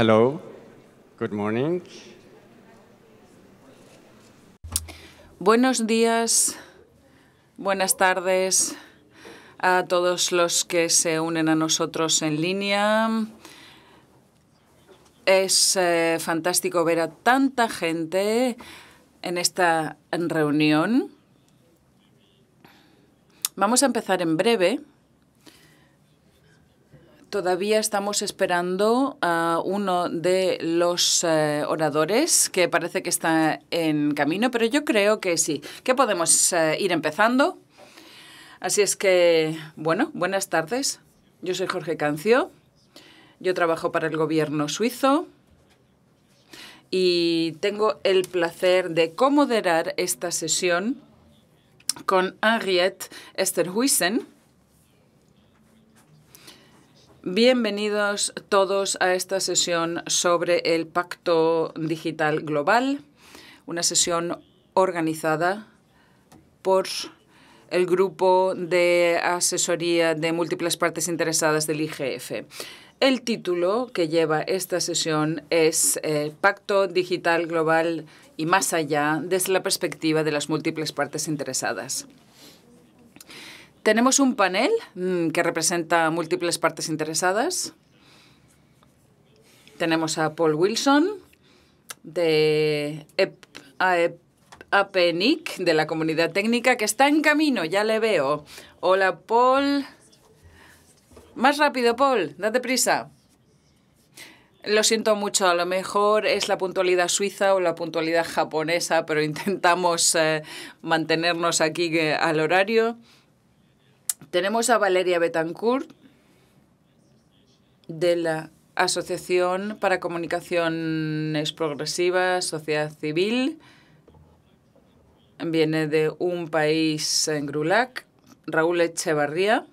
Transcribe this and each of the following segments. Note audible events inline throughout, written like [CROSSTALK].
Hello, good morning. Buenos días, buenas tardes a todos los que se unen a nosotros en línea. Es eh, fantástico ver a tanta gente en esta reunión. Vamos a empezar en breve Todavía estamos esperando a uno de los eh, oradores que parece que está en camino, pero yo creo que sí, que podemos eh, ir empezando. Así es que, bueno, buenas tardes. Yo soy Jorge Cancio. Yo trabajo para el gobierno suizo y tengo el placer de comoderar esta sesión con Henriette Esterhuisen Bienvenidos todos a esta sesión sobre el Pacto Digital Global, una sesión organizada por el grupo de asesoría de múltiples partes interesadas del IGF. El título que lleva esta sesión es eh, Pacto Digital Global y más allá desde la perspectiva de las múltiples partes interesadas. Tenemos un panel mm, que representa múltiples partes interesadas. Tenemos a Paul Wilson de APNIC, de la comunidad técnica, que está en camino, ya le veo. Hola, Paul. Más rápido, Paul, date prisa. Lo siento mucho, a lo mejor es la puntualidad suiza o la puntualidad japonesa, pero intentamos eh, mantenernos aquí eh, al horario. Tenemos a Valeria Betancourt de la Asociación para Comunicaciones Progresivas, Sociedad Civil. Viene de un país en Grulac. Raúl Echevarría,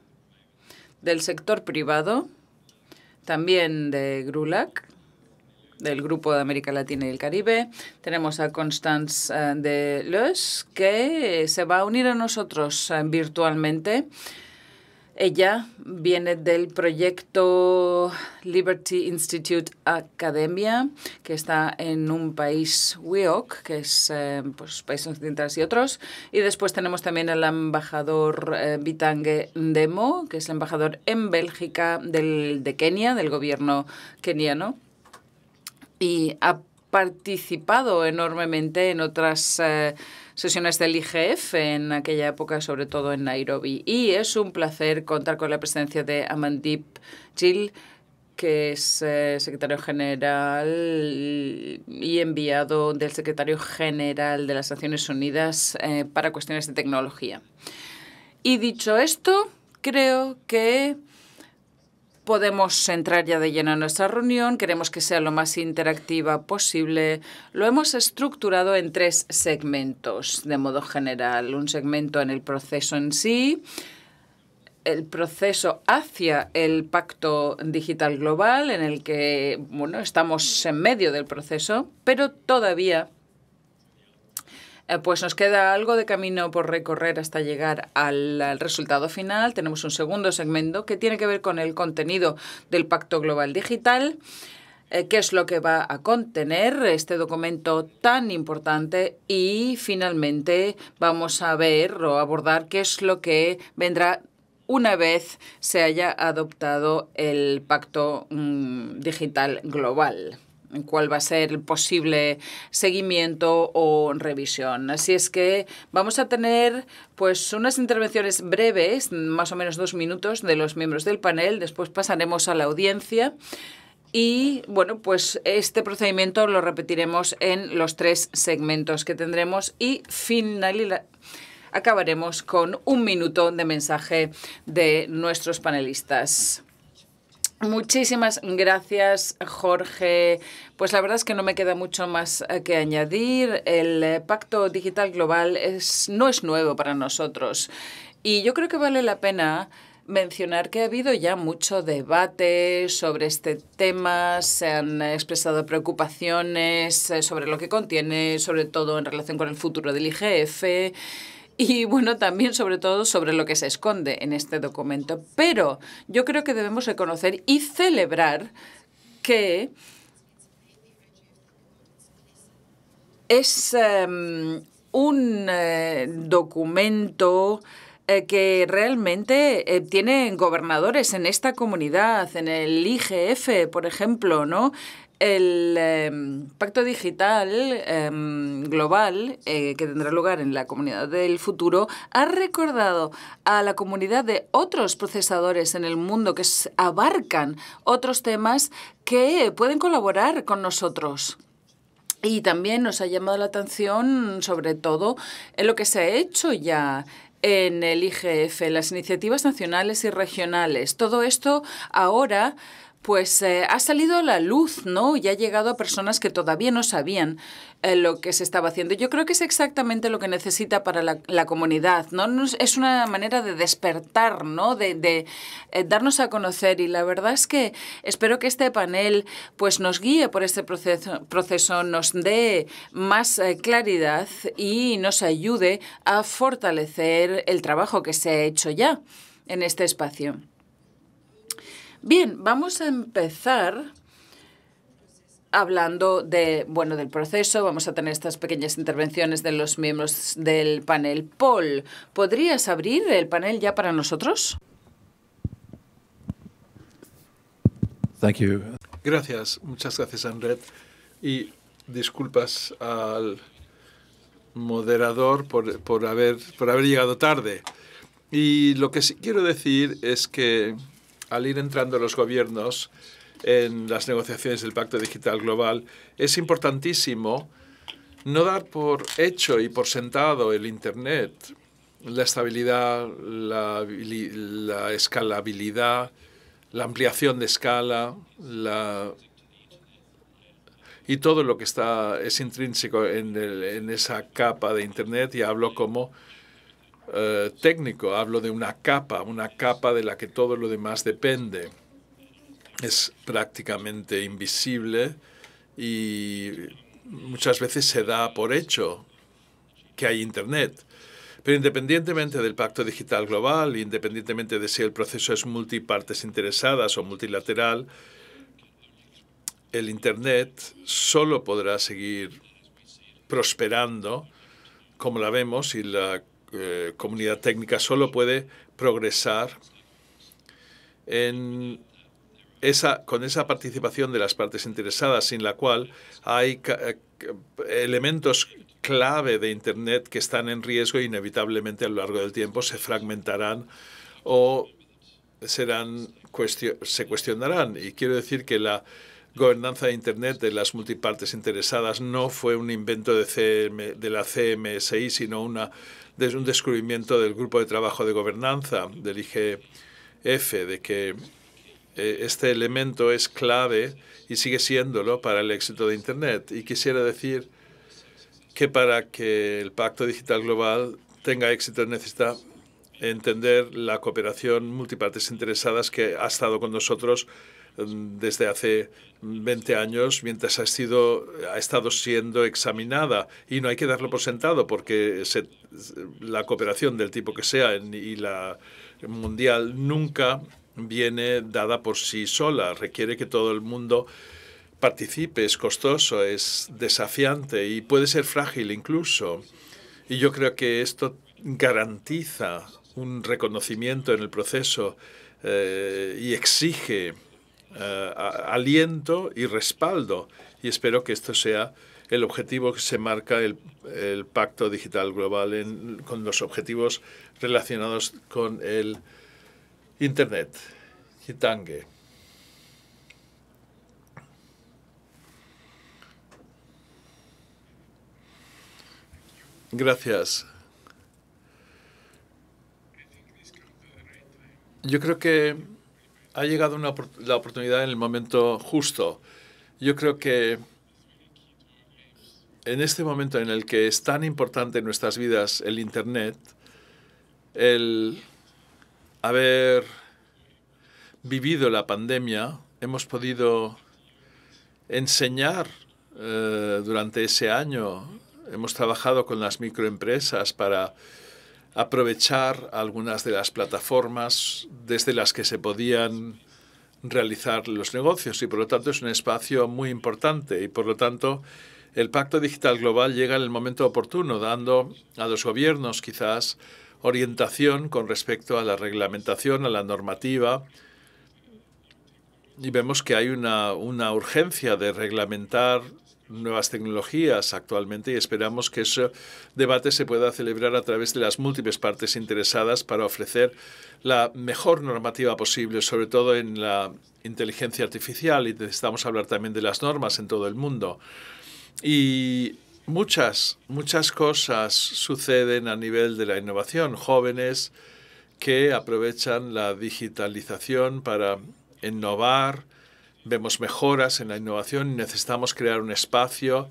del sector privado, también de Grulac, del Grupo de América Latina y el Caribe. Tenemos a Constance eh, de Leus, que se va a unir a nosotros eh, virtualmente. Ella viene del proyecto Liberty Institute Academia, que está en un país WIOC, que es eh, pues, países occidentales y otros. Y después tenemos también al embajador Bitange eh, Ndemo, Demo, que es el embajador en Bélgica del, de Kenia, del gobierno keniano. Y ha participado enormemente en otras... Eh, sesiones del IGF en aquella época, sobre todo en Nairobi. Y es un placer contar con la presencia de Amandip Gill, que es eh, secretario general y enviado del secretario general de las Naciones Unidas eh, para cuestiones de tecnología. Y dicho esto, creo que podemos entrar ya de lleno en nuestra reunión. Queremos que sea lo más interactiva posible. Lo hemos estructurado en tres segmentos, de modo general. Un segmento en el proceso en sí, el proceso hacia el Pacto Digital Global, en el que bueno, estamos en medio del proceso, pero todavía eh, pues nos queda algo de camino por recorrer hasta llegar al, resultado final. Tenemos un segundo segmento que tiene que ver con el contenido del Pacto Global Digital. Eh, qué es lo que va a contener este documento tan importante y finalmente vamos a ver o abordar qué es lo que vendrá una vez se haya adoptado el pacto mm, digital global cuál va a ser el posible seguimiento o revisión. Así es que vamos a tener pues unas intervenciones breves, más o menos dos minutos, de los miembros del panel. Después pasaremos a la audiencia. Y bueno, pues este procedimiento lo repetiremos en los tres segmentos que tendremos y final acabaremos con un minuto de mensaje de nuestros panelistas. Muchísimas gracias, Jorge. Pues la verdad es que no me queda mucho más eh, que añadir. El eh, Pacto Digital Global es, no es nuevo para nosotros y yo creo que vale la pena mencionar que ha habido ya mucho debate sobre este tema, se han expresado preocupaciones eh, sobre lo que contiene, sobre todo en relación con el futuro del IGF y bueno, también sobre todo sobre lo que se esconde en este documento. Pero yo creo que debemos reconocer y celebrar que es em, un eh, documento eh, que realmente eh, tiene gobernadores en esta comunidad, en el IGF, por ejemplo, ¿no? El em, pacto digital em, global eh, que tendrá lugar en la comunidad del futuro ha recordado a la comunidad de otros procesadores en el mundo que abarcan otros temas que pueden colaborar con nosotros. Y también nos ha llamado la atención sobre todo en lo que se ha hecho ya en el IGF, las iniciativas nacionales y regionales. Todo esto ahora pues eh, ha salido a la luz, ¿no? Y ha llegado a personas que todavía no sabían eh, lo que se estaba haciendo. Yo creo que es exactamente lo que necesita para la, comunidad, ¿no? Es una manera de despertar, ¿no? De, eh, darnos a conocer y la verdad es que espero que este panel pues nos guíe por este proceso, proceso nos dé más claridad y nos ayude a fortalecer el trabajo que se ha hecho ya en este espacio. Bien, vamos a empezar hablando de, bueno, del proceso. Vamos a tener estas pequeñas intervenciones de los miembros del panel. Paul, ¿podrías abrir el panel ya para nosotros? Thank you. Gracias, muchas gracias, Andret. Y disculpas al moderador por, por, haber, por haber llegado tarde. Y lo que sí quiero decir es que al ir entrando los gobiernos en las negociaciones del Pacto Digital Global, es importantísimo no dar por hecho y por sentado el Internet, la estabilidad, la, escalabilidad, la ampliación de escala, la y todo lo que está es intrínseco en, esa capa de Internet, y hablo como eh, técnico, hablo de una capa, una capa de la que todo lo demás depende. Es prácticamente invisible y muchas veces se da por hecho que hay Internet. Pero independientemente del Pacto Digital Global, independientemente de si el proceso es multipartes interesadas o multilateral, el Internet solo podrá seguir prosperando como la vemos y la eh, comunidad técnica solo puede progresar en esa, con esa participación de las partes interesadas, sin la cual hay eh, elementos clave de Internet que están en riesgo e inevitablemente a lo largo del tiempo se fragmentarán o serán se cuestionarán. Y quiero decir que la gobernanza de Internet de las multipartes interesadas no fue un invento de la CMSI, sino una desde un descubrimiento del grupo de trabajo de gobernanza del IGF, de que eh, este elemento es clave y sigue siéndolo para el éxito de Internet. Y quisiera decir que para que el Pacto Digital Global tenga éxito necesita entender la cooperación multipartes interesadas que ha estado con nosotros desde hace 20 años mientras ha, sido, estado siendo examinada. Y no hay que darlo por sentado porque la cooperación del tipo que sea y la mundial nunca viene dada por sí sola. Requiere que todo el mundo participe. Es costoso, es desafiante y puede ser frágil incluso. Y yo creo que esto garantiza un reconocimiento en el proceso eh, y exige eh, aliento y respaldo. Y espero que esto sea el objetivo que se marca el, Pacto Digital Global con los objetivos relacionados con el Internet. tangue Gracias. Yo creo que ha llegado la oportunidad en el momento justo. Yo creo que en este momento en el que es tan importante en nuestras vidas el Internet, el haber vivido la pandemia, hemos podido enseñar eh, durante ese año, hemos trabajado con las microempresas para aprovechar algunas de las plataformas desde las que se podían realizar los negocios y por lo tanto es un espacio muy importante y por lo tanto el Pacto Digital Global llega en el momento oportuno, dando a los gobiernos quizás orientación con respecto a la reglamentación, a la normativa. Y vemos que hay una, urgencia de reglamentar nuevas tecnologías actualmente y esperamos que ese debate se pueda celebrar a través de las múltiples partes interesadas para ofrecer la mejor normativa posible, sobre todo en la inteligencia artificial y necesitamos hablar también de las normas en todo el mundo. Y muchas, muchas cosas suceden a nivel de la innovación, jóvenes que aprovechan la digitalización para innovar, vemos mejoras en la innovación, y necesitamos crear un espacio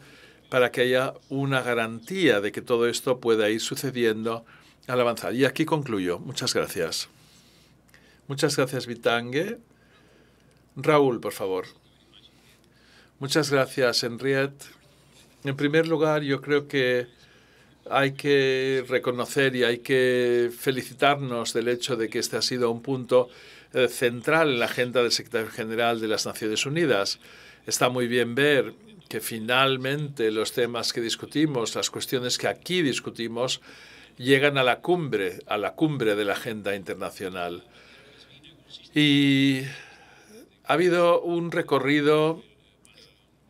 para que haya una garantía de que todo esto pueda ir sucediendo al avanzar. Y aquí concluyo. Muchas gracias. Muchas gracias, Vitangue. Raúl, por favor. Muchas gracias, Henriette. En primer lugar, yo creo que hay que reconocer y hay que felicitarnos del hecho de que este ha sido un punto eh, central en la agenda del secretario general de las Naciones Unidas. Está muy bien ver que finalmente los temas que discutimos, las cuestiones que aquí discutimos, llegan a la cumbre, a la cumbre de la agenda internacional. Y ha habido un recorrido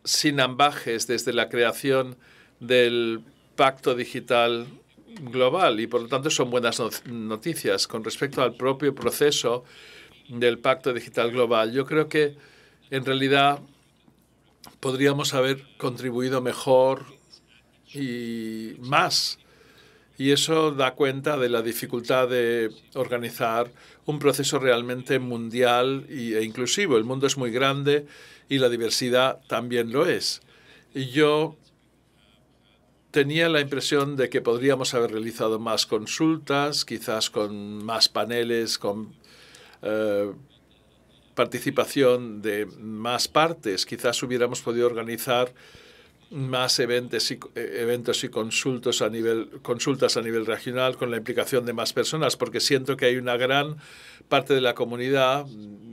sin ambajes desde la creación del Pacto Digital Global y por lo tanto son buenas noticias con respecto al propio proceso del Pacto Digital Global. Yo creo que en realidad podríamos haber contribuido mejor y más. Y eso da cuenta de la dificultad de organizar un proceso realmente mundial e inclusivo. El mundo es muy grande y la diversidad también lo es. Y yo tenía la impresión de que podríamos haber realizado más consultas, quizás con más paneles, con eh, participación de más partes. Quizás hubiéramos podido organizar más eventos y, eventos y consultas a nivel, consultas a nivel regional con la implicación de más personas, porque siento que hay una gran parte de la comunidad,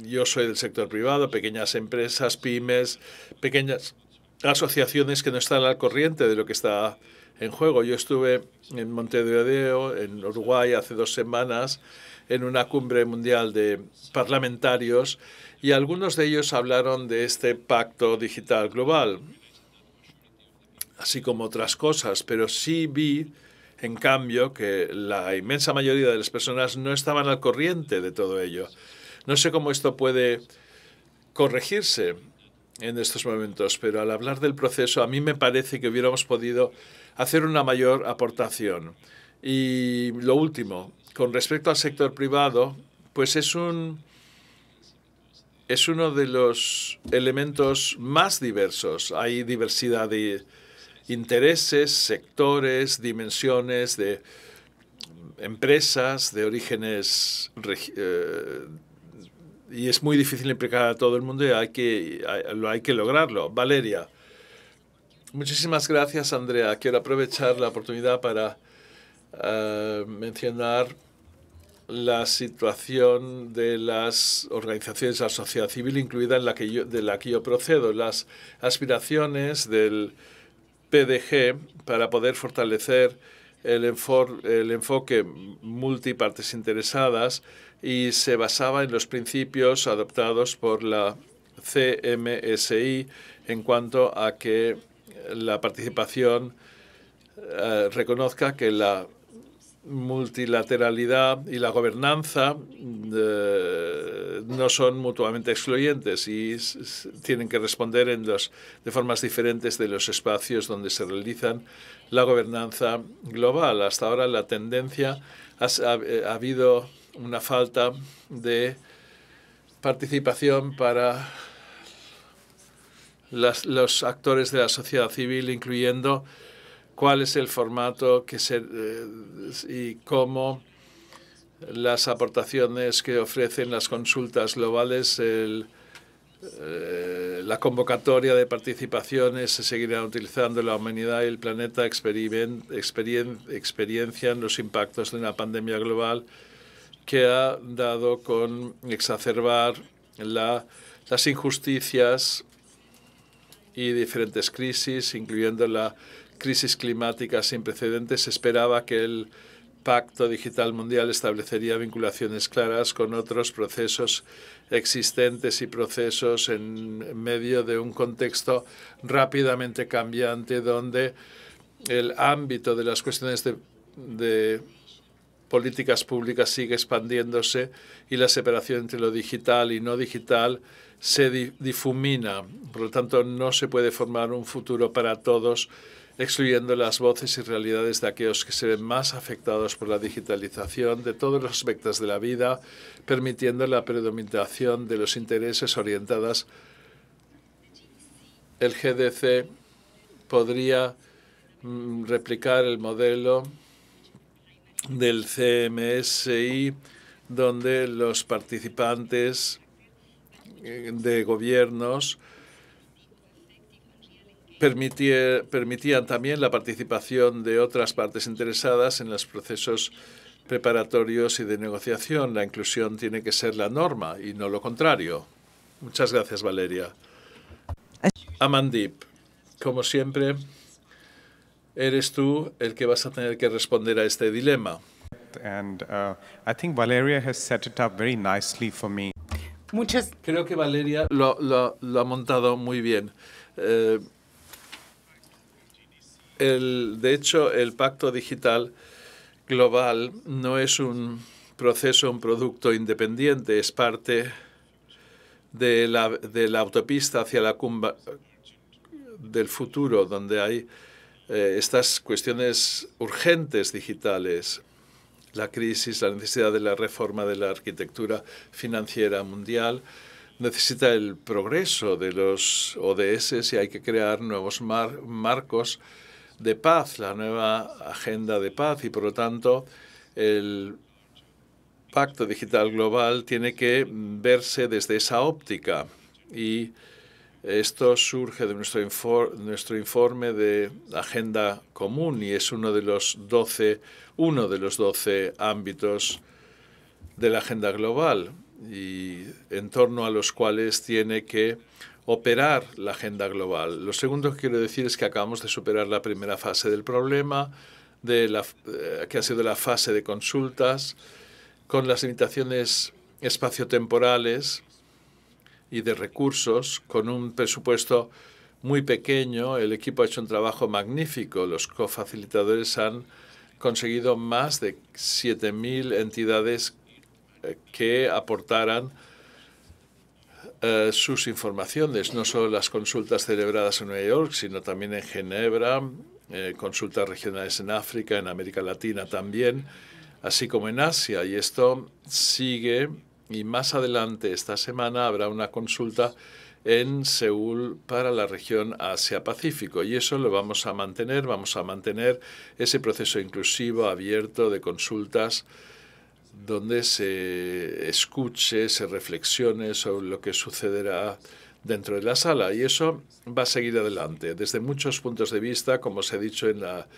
yo soy del sector privado, pequeñas empresas, pymes, pequeñas asociaciones que no están al corriente de lo que está en juego. Yo estuve en Montevideo, en Uruguay, hace dos semanas, en una cumbre mundial de parlamentarios y algunos de ellos hablaron de este pacto digital global, así como otras cosas, pero sí vi, en cambio, que la inmensa mayoría de las personas no estaban al corriente de todo ello. No sé cómo esto puede corregirse en estos momentos, pero al hablar del proceso, a mí me parece que hubiéramos podido hacer una mayor aportación. Y lo último, con respecto al sector privado, pues es un es uno de los elementos más diversos. Hay diversidad de intereses, sectores, dimensiones de empresas de orígenes eh, y es muy difícil implicar a todo el mundo y hay que, hay que lograrlo. Valeria, muchísimas gracias Andrea. Quiero aprovechar la oportunidad para eh, mencionar la situación de las organizaciones de la sociedad civil, incluida en la que yo, de la que yo procedo, las aspiraciones del PDG para poder fortalecer el, el enfoque multipartes interesadas y se basaba en los principios adoptados por la CMSI en cuanto a que la participación eh, reconozca que la multilateralidad y la gobernanza eh, no son mutuamente excluyentes y tienen que responder en los, de formas diferentes de los espacios donde se realizan la gobernanza global. Hasta ahora la tendencia ha, eh, habido una falta de participación para las, los actores de la sociedad civil, incluyendo cuál es el formato que se, eh, y cómo las aportaciones que ofrecen las consultas globales, eh, la convocatoria de participaciones se seguirán utilizando, la humanidad y el planeta experiencian los impactos de una pandemia global que ha dado con exacerbar las injusticias y diferentes crisis, incluyendo la crisis climática sin precedentes, se esperaba que el Pacto Digital Mundial establecería vinculaciones claras con otros procesos existentes y procesos en medio de un contexto rápidamente cambiante donde el ámbito de las cuestiones de, políticas públicas sigue expandiéndose y la separación entre lo digital y no digital se difumina. Por lo tanto, no se puede formar un futuro para todos excluyendo las voces y realidades de aquellos que se ven más afectados por la digitalización de todos los aspectos de la vida, permitiendo la predominación de los intereses orientados. El GDC podría mm, replicar el modelo del CMSI, donde los participantes eh, de gobiernos permitía, permitían también la participación de otras partes interesadas en los procesos preparatorios y de negociación. La inclusión tiene que ser la norma y no lo contrario. Muchas gracias, Valeria. Amandip, como siempre, eres tú el que vas a tener que responder a este dilema. And, uh, I think Valeria has set it up very nicely for me. Muchas. Creo que Valeria lo, ha montado muy bien. Eh, el, de hecho, el pacto digital global no es un proceso, un producto independiente, es parte de la, de la autopista hacia la cumba del futuro, donde hay eh, estas cuestiones urgentes digitales, la crisis, la necesidad de la reforma de la arquitectura financiera mundial, necesita el progreso de los ODS y hay que crear nuevos marcos de paz, la nueva agenda de paz y por lo tanto el pacto digital global tiene que verse desde esa óptica y esto surge de nuestro, nuestro informe de agenda común y es uno de los 12, uno de los 12 ámbitos de la agenda global y en torno a los cuales tiene que operar la agenda global. Lo segundo que quiero decir es que acabamos de superar la primera fase del problema, de eh, que ha sido la fase de consultas, con las limitaciones espaciotemporales y de recursos, con un presupuesto muy pequeño. El equipo ha hecho un trabajo magnífico. Los cofacilitadores han conseguido más de 7.000 entidades eh, que aportaran eh, sus informaciones, no solo las consultas celebradas en Nueva York, sino también en Ginebra, eh, consultas regionales en África, en América Latina también, así como en Asia. Y esto sigue y más adelante esta semana habrá una consulta en Seúl para la región Asia-Pacífico. Y eso lo vamos a mantener, vamos a mantener ese proceso inclusivo, abierto de consultas donde se escuche, se reflexione sobre lo que sucederá dentro de la sala. Y eso va a seguir adelante desde muchos puntos de vista, como se ha dicho en la,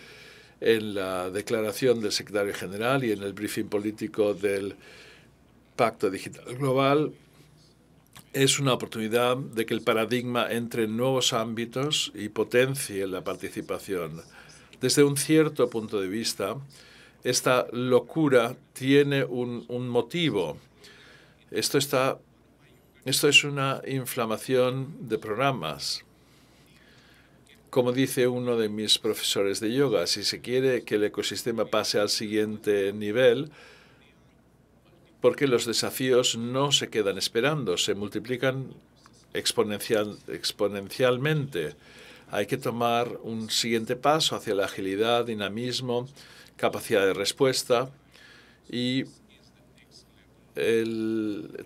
en la declaración del secretario general y en el briefing político del Pacto Digital Global. Es una oportunidad de que el paradigma entre en nuevos ámbitos y potencie la participación. Desde un cierto punto de vista, esta locura tiene un, motivo. Esto, es una inflamación de programas. Como dice uno de mis profesores de yoga, si se quiere que el ecosistema pase al siguiente nivel, porque los desafíos no se quedan esperando, se multiplican exponencialmente. Hay que tomar un siguiente paso hacia la agilidad, dinamismo, capacidad de respuesta y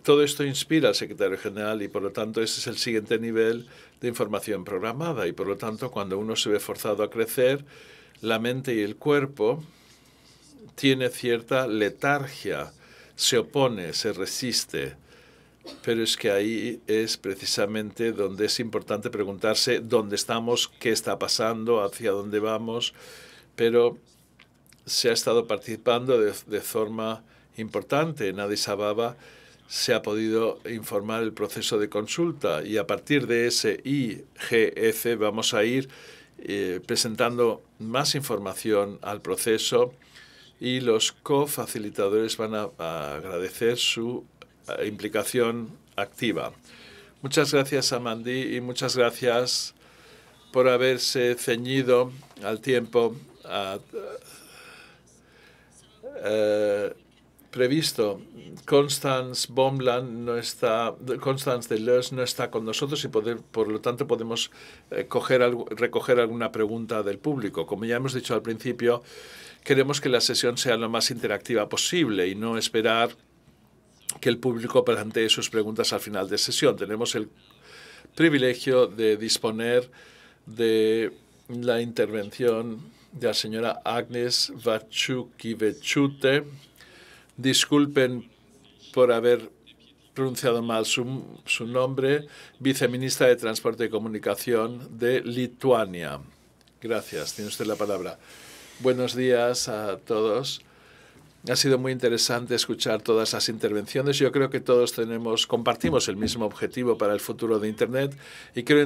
todo esto inspira al secretario general y por lo tanto ese es el siguiente nivel de información programada y por lo tanto cuando uno se ve forzado a crecer, la mente y el cuerpo tiene cierta letargia, se opone, se resiste. Pero es que ahí es precisamente donde es importante preguntarse dónde estamos, qué está pasando, hacia dónde vamos. Pero se ha estado participando de, forma importante. En sababa, se ha podido informar el proceso de consulta y a partir de ese IGF e vamos a ir eh, presentando más información al proceso y los cofacilitadores van a, agradecer su eh, implicación activa. Muchas gracias a Mandy y muchas gracias por haberse ceñido al tiempo eh, previsto. Constance bomland no está, Constance no está con nosotros y poder, por lo tanto podemos eh, recoger alguna pregunta del público. Como ya hemos dicho al principio, queremos que la sesión sea lo más interactiva posible y no esperar que el público plantee sus preguntas al final de sesión. Tenemos el privilegio de disponer de la intervención de la señora Agnes Vachukivechute. Disculpen por haber pronunciado mal su, su nombre, viceministra de Transporte y Comunicación de Lituania. Gracias, tiene usted la palabra. Buenos días a todos. Ha sido muy interesante escuchar todas las intervenciones. Yo creo que todos tenemos, compartimos el mismo objetivo para el futuro de Internet y quiero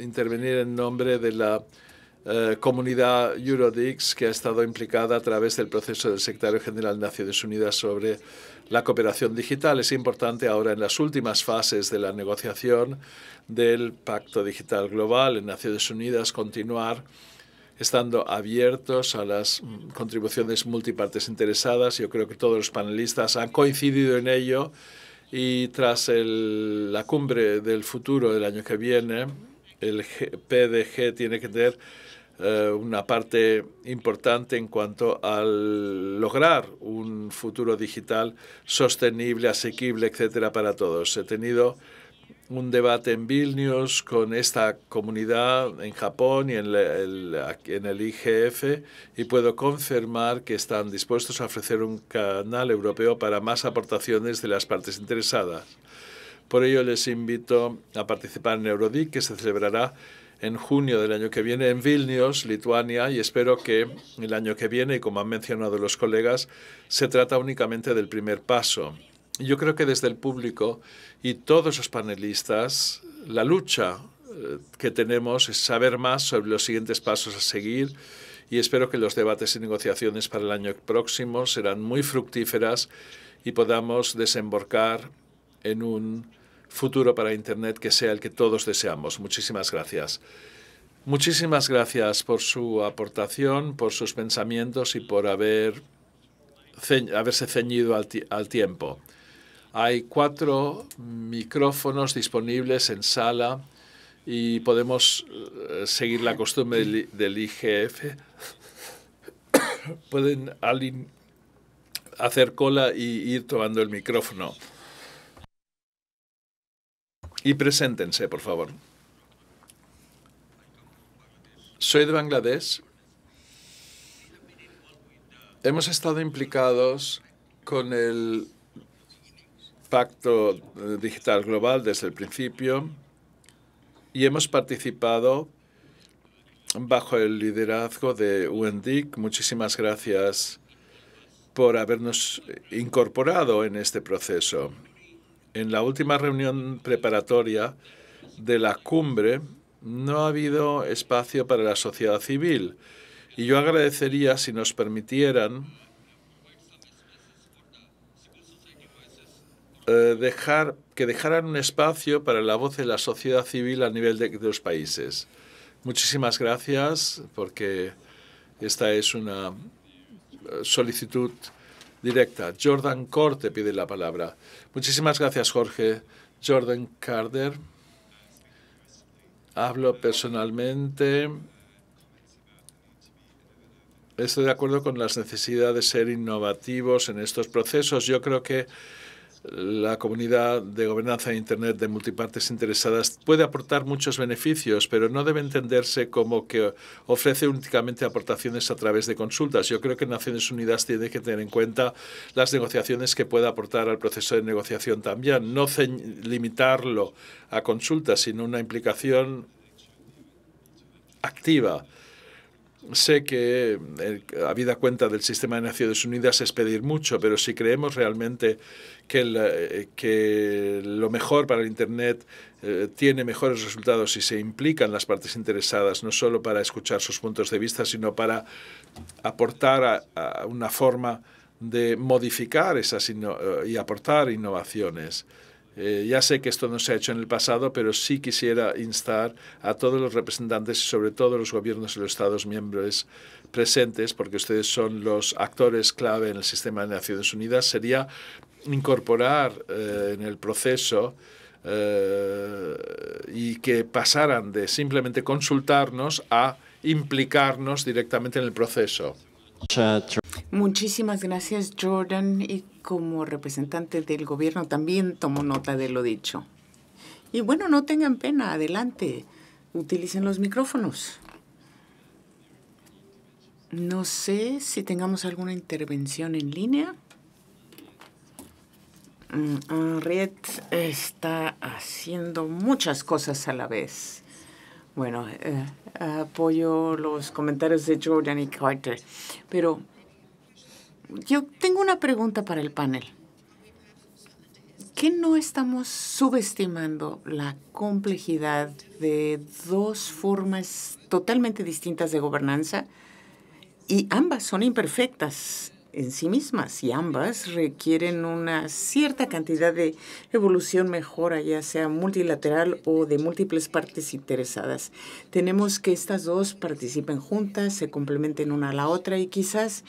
intervenir en nombre de la eh, comunidad Eurodix que ha estado implicada a través del proceso del secretario general de Naciones Unidas sobre la cooperación digital. Es importante ahora en las últimas fases de la negociación del Pacto Digital Global en Naciones Unidas continuar estando abiertos a las mm, contribuciones multipartes interesadas. Yo creo que todos los panelistas han coincidido en ello y tras la cumbre del futuro del año que viene, el PDG tiene que tener eh, una parte importante en cuanto al lograr un futuro digital sostenible, asequible, etcétera, para todos. He tenido un debate en Vilnius con esta comunidad en Japón y en el, en el, IGF y puedo confirmar que están dispuestos a ofrecer un canal europeo para más aportaciones de las partes interesadas. Por ello les invito a participar en Eurodic que se celebrará en junio del año que viene en Vilnius, Lituania, y espero que el año que viene, y como han mencionado los colegas, se trata únicamente del primer paso. Yo creo que desde el público y todos los panelistas, la lucha eh, que tenemos es saber más sobre los siguientes pasos a seguir y espero que los debates y negociaciones para el año próximo serán muy fructíferas y podamos desembocar en un futuro para Internet que sea el que todos deseamos. Muchísimas gracias. Muchísimas gracias por su aportación, por sus pensamientos y por haber haberse ceñido al, tiempo. Hay cuatro micrófonos disponibles en sala y podemos eh, seguir la costumbre del, IGF. [COUGHS] Pueden hacer cola y ir tomando el micrófono y preséntense, por favor. Soy de Bangladesh. Hemos estado implicados con el Pacto eh, Digital Global desde el principio y hemos participado bajo el liderazgo de UNDIC. Muchísimas gracias por habernos incorporado en este proceso en la última reunión preparatoria de la cumbre no ha habido espacio para la sociedad civil. Y yo agradecería si nos permitieran eh, dejar que dejaran un espacio para la voz de la sociedad civil a nivel de, de los países. Muchísimas gracias porque esta es una eh, solicitud directa. Jordan Corte pide la palabra. Muchísimas gracias, Jorge. Jordan Carter. Hablo personalmente. Estoy de acuerdo con las necesidades de ser innovativos en estos procesos. Yo creo que la comunidad de gobernanza de Internet de multipartes interesadas puede aportar muchos beneficios, pero no debe entenderse como que ofrece únicamente aportaciones a través de consultas. Yo creo que Naciones Unidas tiene que tener en cuenta las negociaciones que pueda aportar al proceso de negociación también, no limitarlo a consultas, sino una implicación activa. Sé que, a eh, habida cuenta del sistema de Naciones Unidas, es pedir mucho, pero si creemos realmente que, eh, que lo mejor para el Internet eh, tiene mejores resultados si se implican las partes interesadas, no solo para escuchar sus puntos de vista, sino para aportar a, una forma de modificar esas eh, y aportar innovaciones. ya sé que esto no se ha hecho en el pasado, pero sí quisiera instar a todos los representantes y sobre todo los gobiernos y los Estados miembros presentes, porque ustedes son los actores clave en el sistema de Naciones Unidas, sería incorporar eh, en el proceso eh, y que pasaran de simplemente consultarnos a implicarnos directamente en el proceso. Muchísimas gracias, Jordan. Y como representante del gobierno también tomo nota de lo dicho. Y bueno, no tengan pena, adelante. Utilicen los micrófonos. No sé si tengamos alguna intervención en línea. Mm, Henriette está haciendo muchas cosas a la vez. Bueno, eh, apoyo los comentarios de Jordan y Carter, pero yo tengo una pregunta para el panel. ¿Qué no estamos subestimando la complejidad de dos formas totalmente distintas de gobernanza? Y ambas son imperfectas en sí mismas y ambas requieren una cierta cantidad de evolución mejora, ya sea multilateral o de múltiples partes interesadas. Tenemos que estas dos participen juntas, se complementen una a la otra y quizás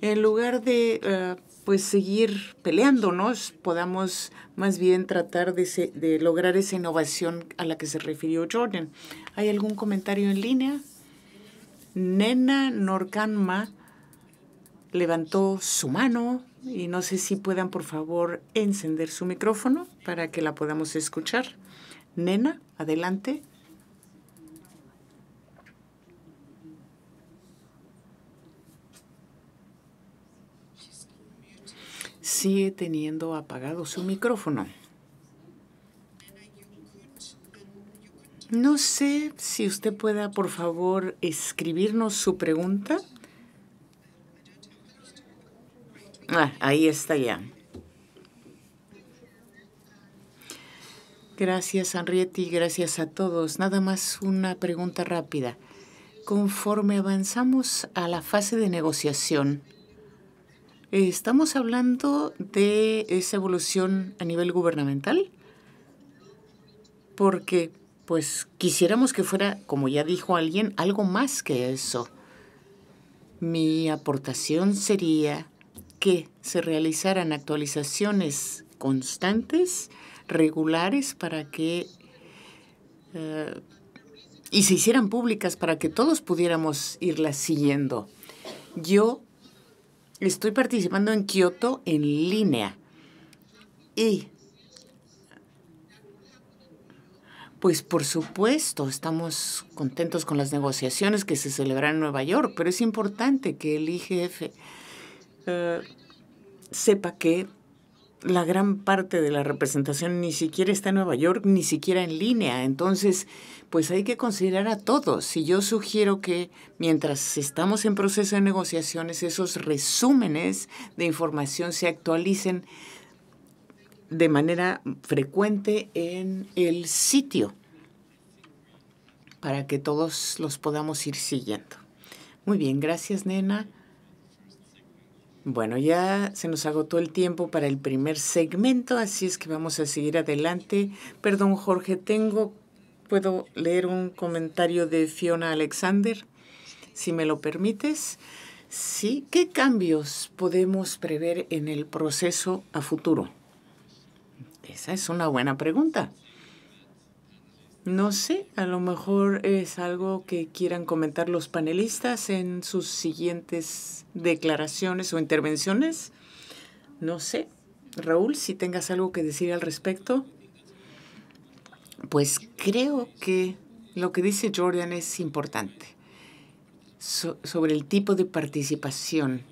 en lugar de ah, pues seguir peleándonos, podamos más bien tratar de, de lograr esa innovación a la que se refirió Jordan. ¿Hay algún comentario en línea? Nena Norcanma levantó su mano y no sé si puedan por favor encender su micrófono para que la podamos escuchar. Nena, adelante. Sigue teniendo apagado su micrófono. No sé si usted pueda, por favor, escribirnos su pregunta. Ah, ahí está ya. Gracias, Henrietti. Gracias a todos. Nada más una pregunta rápida. Conforme avanzamos a la fase de negociación, eh, ¿estamos hablando de esa evolución a nivel gubernamental? Porque, pues, quisiéramos que fuera, como ya dijo alguien, algo más que eso. Mi aportación sería que se realizaran actualizaciones constantes, regulares, para que eh, y se hicieran públicas para que todos pudiéramos irlas siguiendo. Yo estoy participando en Kioto en línea y Pues por supuesto, estamos contentos con las negociaciones que se celebrarán en Nueva York, pero es importante que el IGF eh, sepa que la gran parte de la representación ni siquiera está en Nueva York, ni siquiera en línea. Entonces, pues hay que considerar a todos. Y yo sugiero que mientras estamos en proceso de negociaciones, esos resúmenes de información se actualicen de manera frecuente en el sitio para que todos los podamos ir siguiendo. Muy bien, gracias nena. Bueno, ya se nos agotó el tiempo para el primer segmento, así es que vamos a seguir adelante. Perdón, Jorge, tengo, puedo leer un comentario de Fiona Alexander, si me lo permites. Sí, ¿qué cambios podemos prever en el proceso a futuro? Esa es una buena pregunta. No sé, a lo mejor es algo que quieran comentar los panelistas en sus siguientes declaraciones o intervenciones. No sé, Raúl, si tengas algo que decir al respecto. Pues creo que lo que dice Jordan es importante sobre el tipo de participación.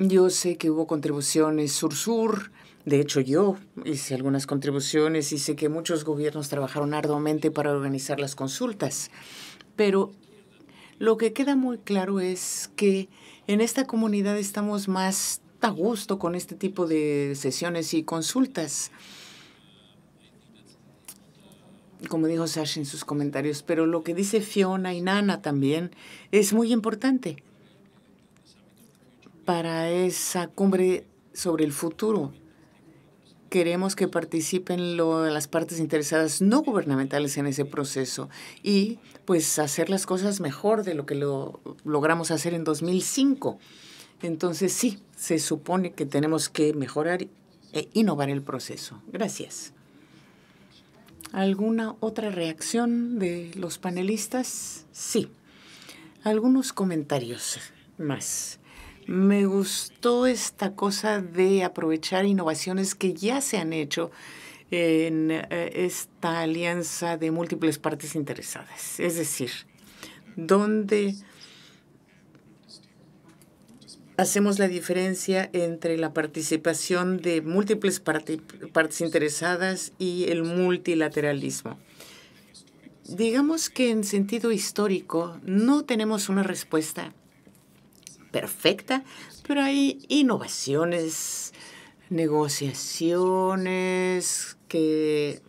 Yo sé que hubo contribuciones sur-sur de hecho, yo hice algunas contribuciones y sé que muchos gobiernos trabajaron arduamente para organizar las consultas. Pero lo que queda muy claro es que en esta comunidad estamos más a gusto con este tipo de sesiones y consultas. Como dijo Sash en sus comentarios, pero lo que dice Fiona y Nana también es muy importante para esa cumbre sobre el futuro queremos que participen las partes interesadas no gubernamentales en ese proceso y pues hacer las cosas mejor de lo que lo logramos hacer en 2005. Entonces sí, se supone que tenemos que mejorar e innovar el proceso. Gracias. ¿Alguna otra reacción de los panelistas? Sí. Algunos comentarios más. Me gustó esta cosa de aprovechar innovaciones que ya se han hecho en eh, esta alianza de múltiples partes interesadas. Es decir, donde hacemos la diferencia entre la participación de múltiples partes interesadas y el multilateralismo. Digamos que en sentido histórico no tenemos una respuesta perfecta, pero hay innovaciones, negociaciones que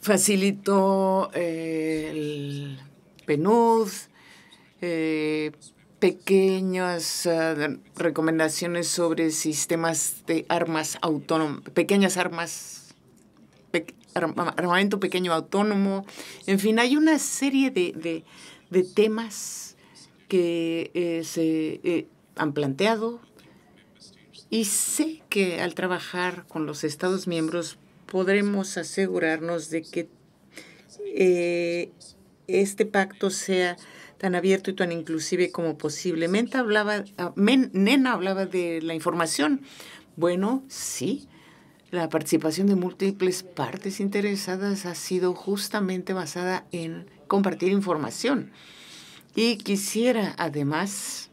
facilitó eh, el PNUD, eh, pequeñas eh, recomendaciones sobre sistemas de armas autónomas, pequeñas armas, armamento pequeño autónomo. En fin, hay una serie de, de, de temas que eh, se eh, han planteado y sé que al trabajar con los Estados miembros podremos asegurarnos de que eh, este pacto sea tan abierto y tan inclusive como posible. hablaba, ah, Nena hablaba de la información. Bueno, sí, la participación de múltiples partes interesadas ha sido justamente basada en compartir información. Y quisiera además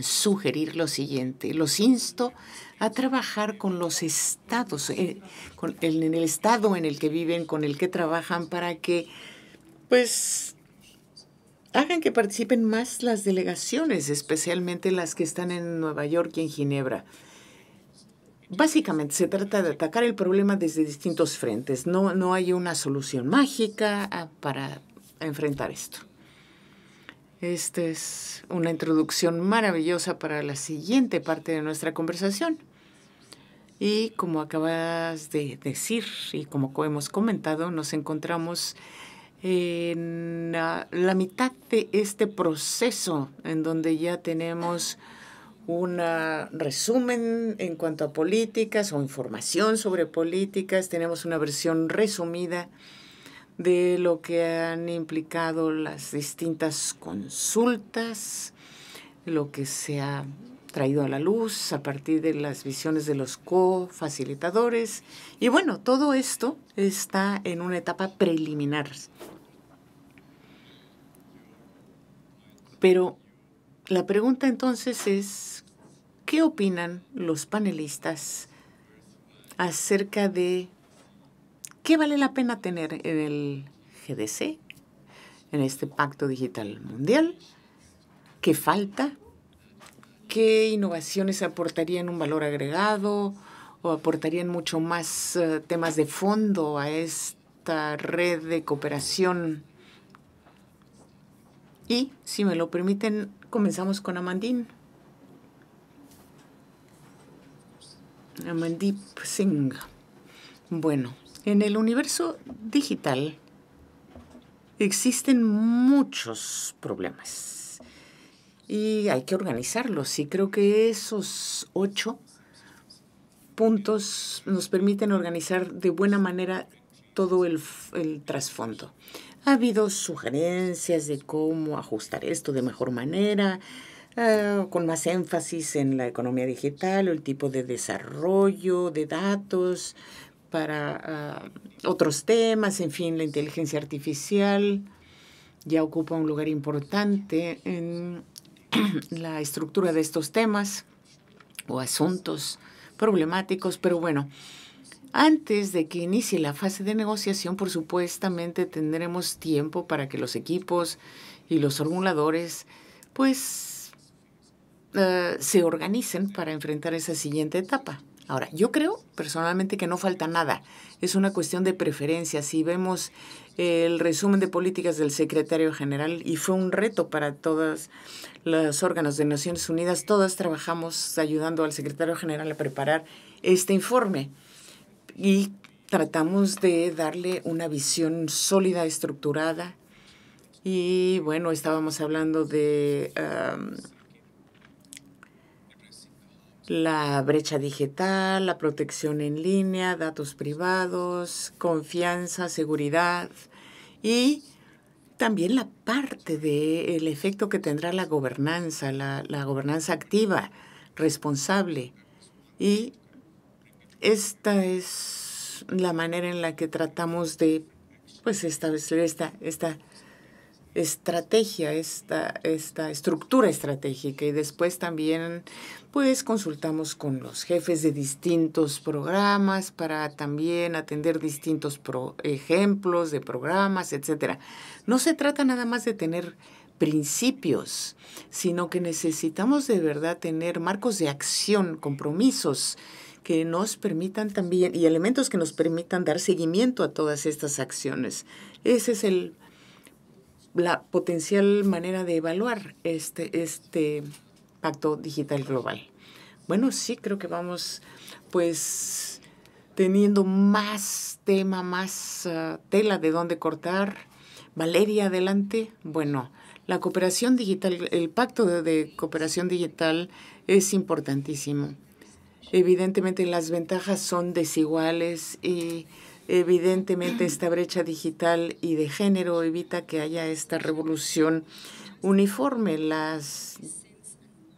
sugerir lo siguiente. Los insto a trabajar con los estados, eh, con en el estado en el que viven, con el que trabajan, para que pues hagan que participen más las delegaciones, especialmente las que están en Nueva York y en Ginebra. Básicamente se trata de atacar el problema desde distintos frentes. No, no hay una solución mágica ah, para enfrentar esto. Esta es una introducción maravillosa para la siguiente parte de nuestra conversación. Y como acabas de decir y como hemos comentado, nos encontramos en ah, la mitad de este proceso en donde ya tenemos un ah, resumen en cuanto a políticas o información sobre políticas, tenemos una versión resumida de lo que han implicado las distintas consultas, lo que se ha traído a la luz a partir de las visiones de los co-facilitadores. Y bueno, todo esto está en una etapa preliminar. Pero la pregunta entonces es, ¿qué opinan los panelistas acerca de ¿Qué vale la pena tener en el GDC, en este Pacto Digital Mundial? ¿Qué falta? ¿Qué innovaciones aportarían un valor agregado o aportarían mucho más eh, temas de fondo a esta red de cooperación? Y, si me lo permiten, comenzamos con Amandine. Amandip Singh. Bueno, en el universo digital existen muchos problemas y hay que organizarlos y creo que esos ocho puntos nos permiten organizar de buena manera todo el, trasfondo. Ha habido sugerencias de cómo ajustar esto de mejor manera, ah, con más énfasis en la economía digital, o el tipo de desarrollo de datos, para ah, otros temas, en fin, la inteligencia artificial ya ocupa un lugar importante en [CLEARS THROAT] la estructura de estos temas o asuntos problemáticos, pero bueno, antes de que inicie la fase de negociación, por supuestamente tendremos tiempo para que los equipos y los formuladores pues ah, se organicen para enfrentar esa siguiente etapa. Ahora, yo creo personalmente que no falta nada. Es una cuestión de preferencia. Si vemos el resumen de políticas del secretario general, y fue un reto para todos los órganos de Naciones Unidas, todas trabajamos ayudando al secretario general a preparar este informe. Y tratamos de darle una visión sólida, estructurada. Y bueno, estábamos hablando de la brecha digital, la protección en línea, datos privados, confianza, seguridad y también la parte del de efecto que tendrá la gobernanza, la, gobernanza activa, responsable. Y esta es la manera en la que tratamos de pues, establecer esta, esta estrategia, esta, esta estructura estratégica y después también pues consultamos con los jefes de distintos programas para también atender distintos ejemplos de programas, etcétera. No se trata nada más de tener principios, sino que necesitamos de verdad tener marcos de acción, compromisos que nos permitan también y elementos que nos permitan dar seguimiento a todas estas acciones. Ese es el la potencial manera de evaluar este, este pacto digital global. Bueno, sí, creo que vamos pues teniendo más tema, más ah, tela de dónde cortar. Valeria, adelante. Bueno, la cooperación digital, el pacto de cooperación digital es importantísimo. Evidentemente las ventajas son desiguales y Evidentemente esta brecha digital y de género evita que haya esta revolución uniforme. Las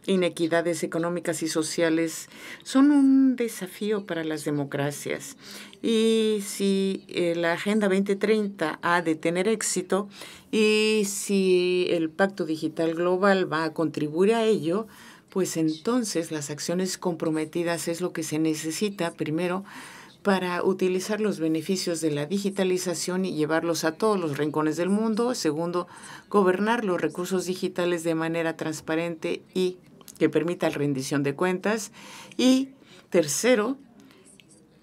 inequidades económicas y sociales son un desafío para las democracias. Y si eh, la Agenda 2030 ha de tener éxito y si el Pacto Digital Global va a contribuir a ello, pues entonces las acciones comprometidas es lo que se necesita primero para utilizar los beneficios de la digitalización y llevarlos a todos los rincones del mundo. Segundo, gobernar los recursos digitales de manera transparente y que permita la rendición de cuentas. Y tercero,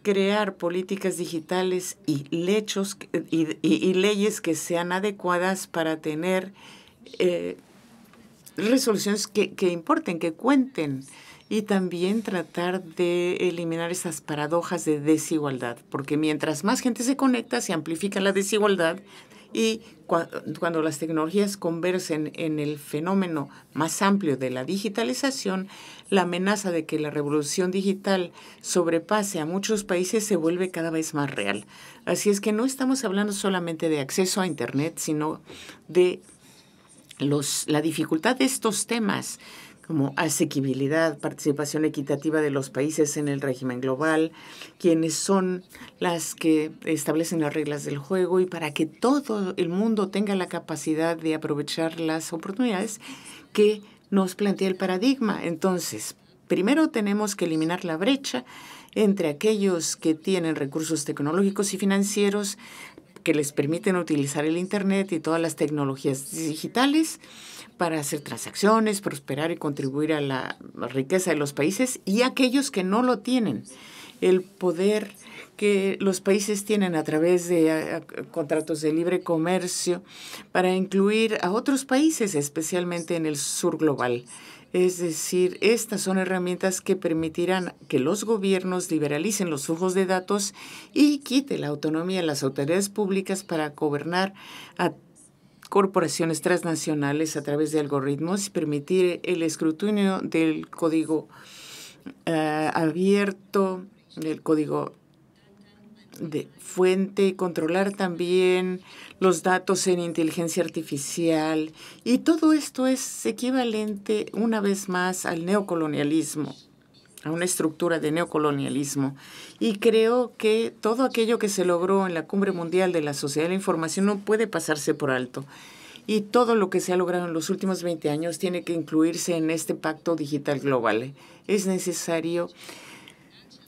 crear políticas digitales y, lechos, y, leyes que sean adecuadas para tener eh, resoluciones que, que importen, que cuenten y también tratar de eliminar esas paradojas de desigualdad, porque mientras más gente se conecta, se amplifica la desigualdad y cuando las tecnologías conversen en el fenómeno más amplio de la digitalización, la amenaza de que la revolución digital sobrepase a muchos países se vuelve cada vez más real. Así es que no estamos hablando solamente de acceso a Internet, sino de los, la dificultad de estos temas como asequibilidad, participación equitativa de los países en el régimen global, quienes son las que establecen las reglas del juego y para que todo el mundo tenga la capacidad de aprovechar las oportunidades que nos plantea el paradigma. Entonces, primero tenemos que eliminar la brecha entre aquellos que tienen recursos tecnológicos y financieros que les permiten utilizar el Internet y todas las tecnologías digitales para hacer transacciones, prosperar y contribuir a la riqueza de los países y aquellos que no lo tienen. El poder que los países tienen a través de eh, contratos de libre comercio para incluir a otros países, especialmente en el sur global. Es decir, estas son herramientas que permitirán que los gobiernos liberalicen los flujos de datos y quite la autonomía a las autoridades públicas para gobernar a corporaciones transnacionales a través de algoritmos y permitir el escrutinio del código eh, abierto, del código de fuente controlar también los datos en inteligencia artificial. Y todo esto es equivalente una vez más al neocolonialismo, a una estructura de neocolonialismo y creo que todo aquello que se logró en la Cumbre Mundial de la Sociedad de la Información no puede pasarse por alto. Y todo lo que se ha logrado en los últimos 20 años tiene que incluirse en este pacto digital global. Es necesario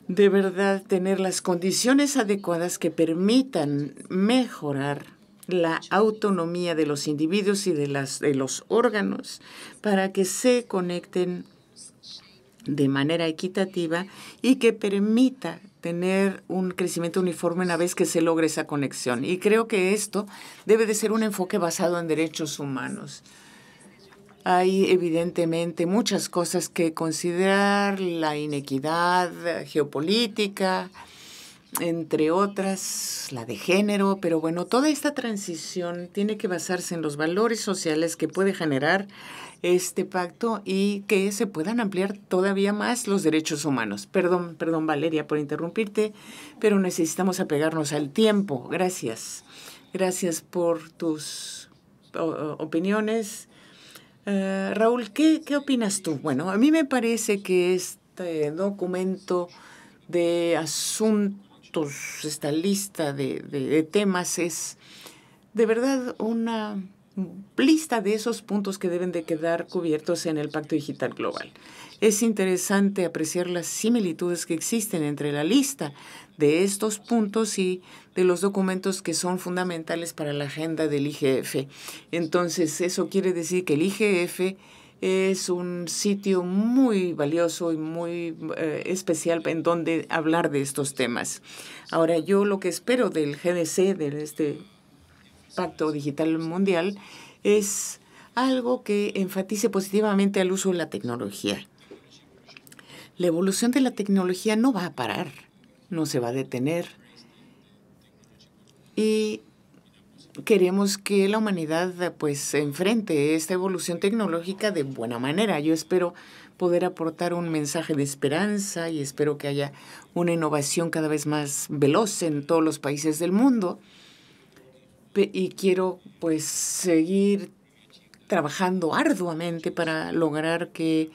de verdad tener las condiciones adecuadas que permitan mejorar la autonomía de los individuos y de, las, de los órganos para que se conecten de manera equitativa y que permita tener un crecimiento uniforme una vez que se logre esa conexión. Y creo que esto debe de ser un enfoque basado en derechos humanos. Hay evidentemente muchas cosas que considerar, la inequidad geopolítica, entre otras, la de género, pero bueno, toda esta transición tiene que basarse en los valores sociales que puede generar este pacto y que se puedan ampliar todavía más los derechos humanos. Perdón, perdón Valeria por interrumpirte, pero necesitamos apegarnos al tiempo. Gracias. Gracias por tus opiniones. Eh, Raúl, ¿qué, opinas tú? Bueno, a mí me parece que este documento de asuntos, esta lista de temas es de verdad una lista de esos puntos que deben de quedar cubiertos en el Pacto Digital Global. Es interesante apreciar las similitudes que existen entre la lista de estos puntos y de los documentos que son fundamentales para la agenda del IGF. Entonces, eso quiere decir que el IGF es un sitio muy valioso y muy eh, especial en donde hablar de estos temas. Ahora, yo lo que espero del GDC, de este Pacto Digital Mundial es algo que enfatice positivamente el uso de la tecnología. La evolución de la tecnología no va a parar, no se va a detener. Y queremos que la humanidad pues enfrente esta evolución tecnológica de buena manera. Yo espero poder aportar un mensaje de esperanza y espero que haya una innovación cada vez más veloz en todos los países del mundo y quiero pues seguir trabajando arduamente para lograr que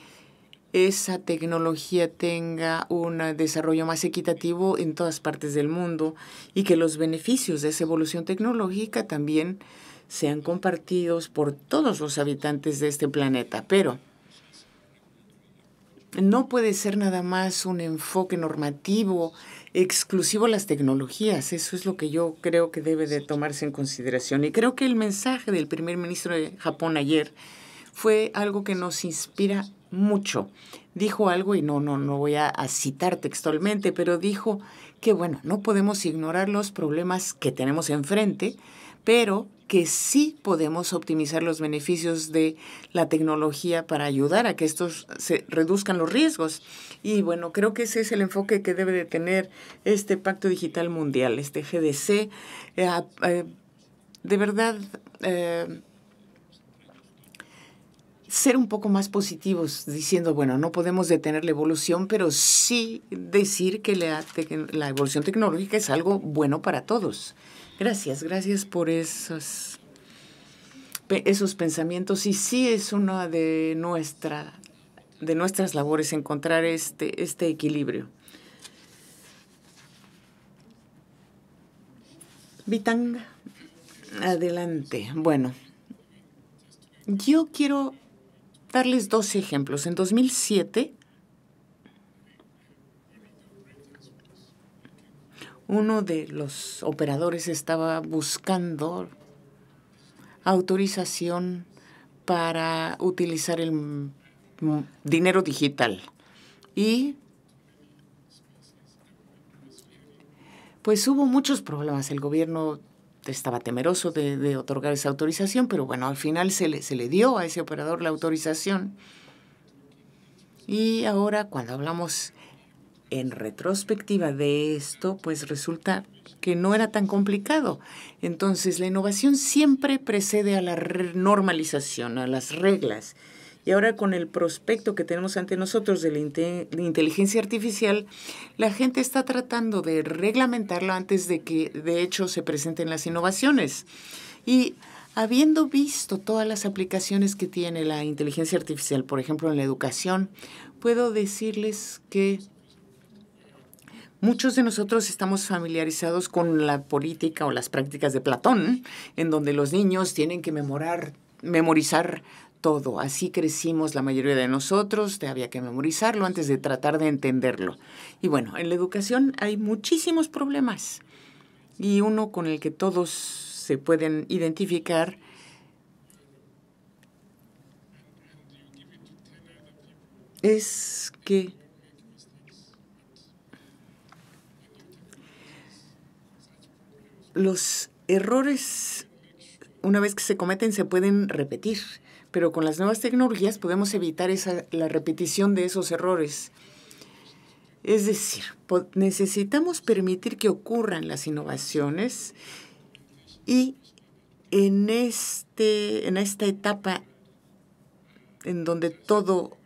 esa tecnología tenga un desarrollo más equitativo en todas partes del mundo y que los beneficios de esa evolución tecnológica también sean compartidos por todos los habitantes de este planeta. Pero no puede ser nada más un enfoque normativo exclusivo las tecnologías. Eso es lo que yo creo que debe de tomarse en consideración. Y creo que el mensaje del primer ministro de Japón ayer fue algo que nos inspira mucho. Dijo algo, y no, no, no voy a citar textualmente, pero dijo que, bueno, no podemos ignorar los problemas que tenemos enfrente, pero que sí podemos optimizar los beneficios de la tecnología para ayudar a que estos se reduzcan los riesgos. Y bueno, creo que ese es el enfoque que debe de tener este Pacto Digital Mundial, este GDC. Eh, eh, de verdad, eh, ser un poco más positivos, diciendo, bueno, no podemos detener la evolución, pero sí decir que la evolución tecnológica es algo bueno para todos. Gracias, gracias por esos, esos pensamientos. Y sí es una de, nuestra, de nuestras labores encontrar este, este equilibrio. Vitang, adelante. Bueno, yo quiero darles dos ejemplos. En 2007 uno de los operadores estaba buscando autorización para utilizar el dinero digital. Y pues hubo muchos problemas. El gobierno estaba temeroso de, otorgar esa autorización, pero bueno, al final se le, se le dio a ese operador la autorización. Y ahora cuando hablamos en retrospectiva de esto, pues resulta que no era tan complicado. Entonces, la innovación siempre precede a la normalización, a las reglas. Y ahora con el prospecto que tenemos ante nosotros de la, inteligencia artificial, la gente está tratando de reglamentarlo antes de que de hecho se presenten las innovaciones. Y habiendo visto todas las aplicaciones que tiene la inteligencia artificial, por ejemplo en la educación, puedo decirles que Muchos de nosotros estamos familiarizados con la política o las prácticas de Platón, en donde los niños tienen que memorar, memorizar todo. Así crecimos la mayoría de nosotros, te había que memorizarlo antes de tratar de entenderlo. Y bueno, en la educación hay muchísimos problemas y uno con el que todos se pueden identificar es que los errores, una vez que se cometen, se pueden repetir, pero con las nuevas tecnologías podemos evitar esa, la repetición de esos errores. Es decir, necesitamos permitir que ocurran las innovaciones y en, este, en esta etapa en donde todo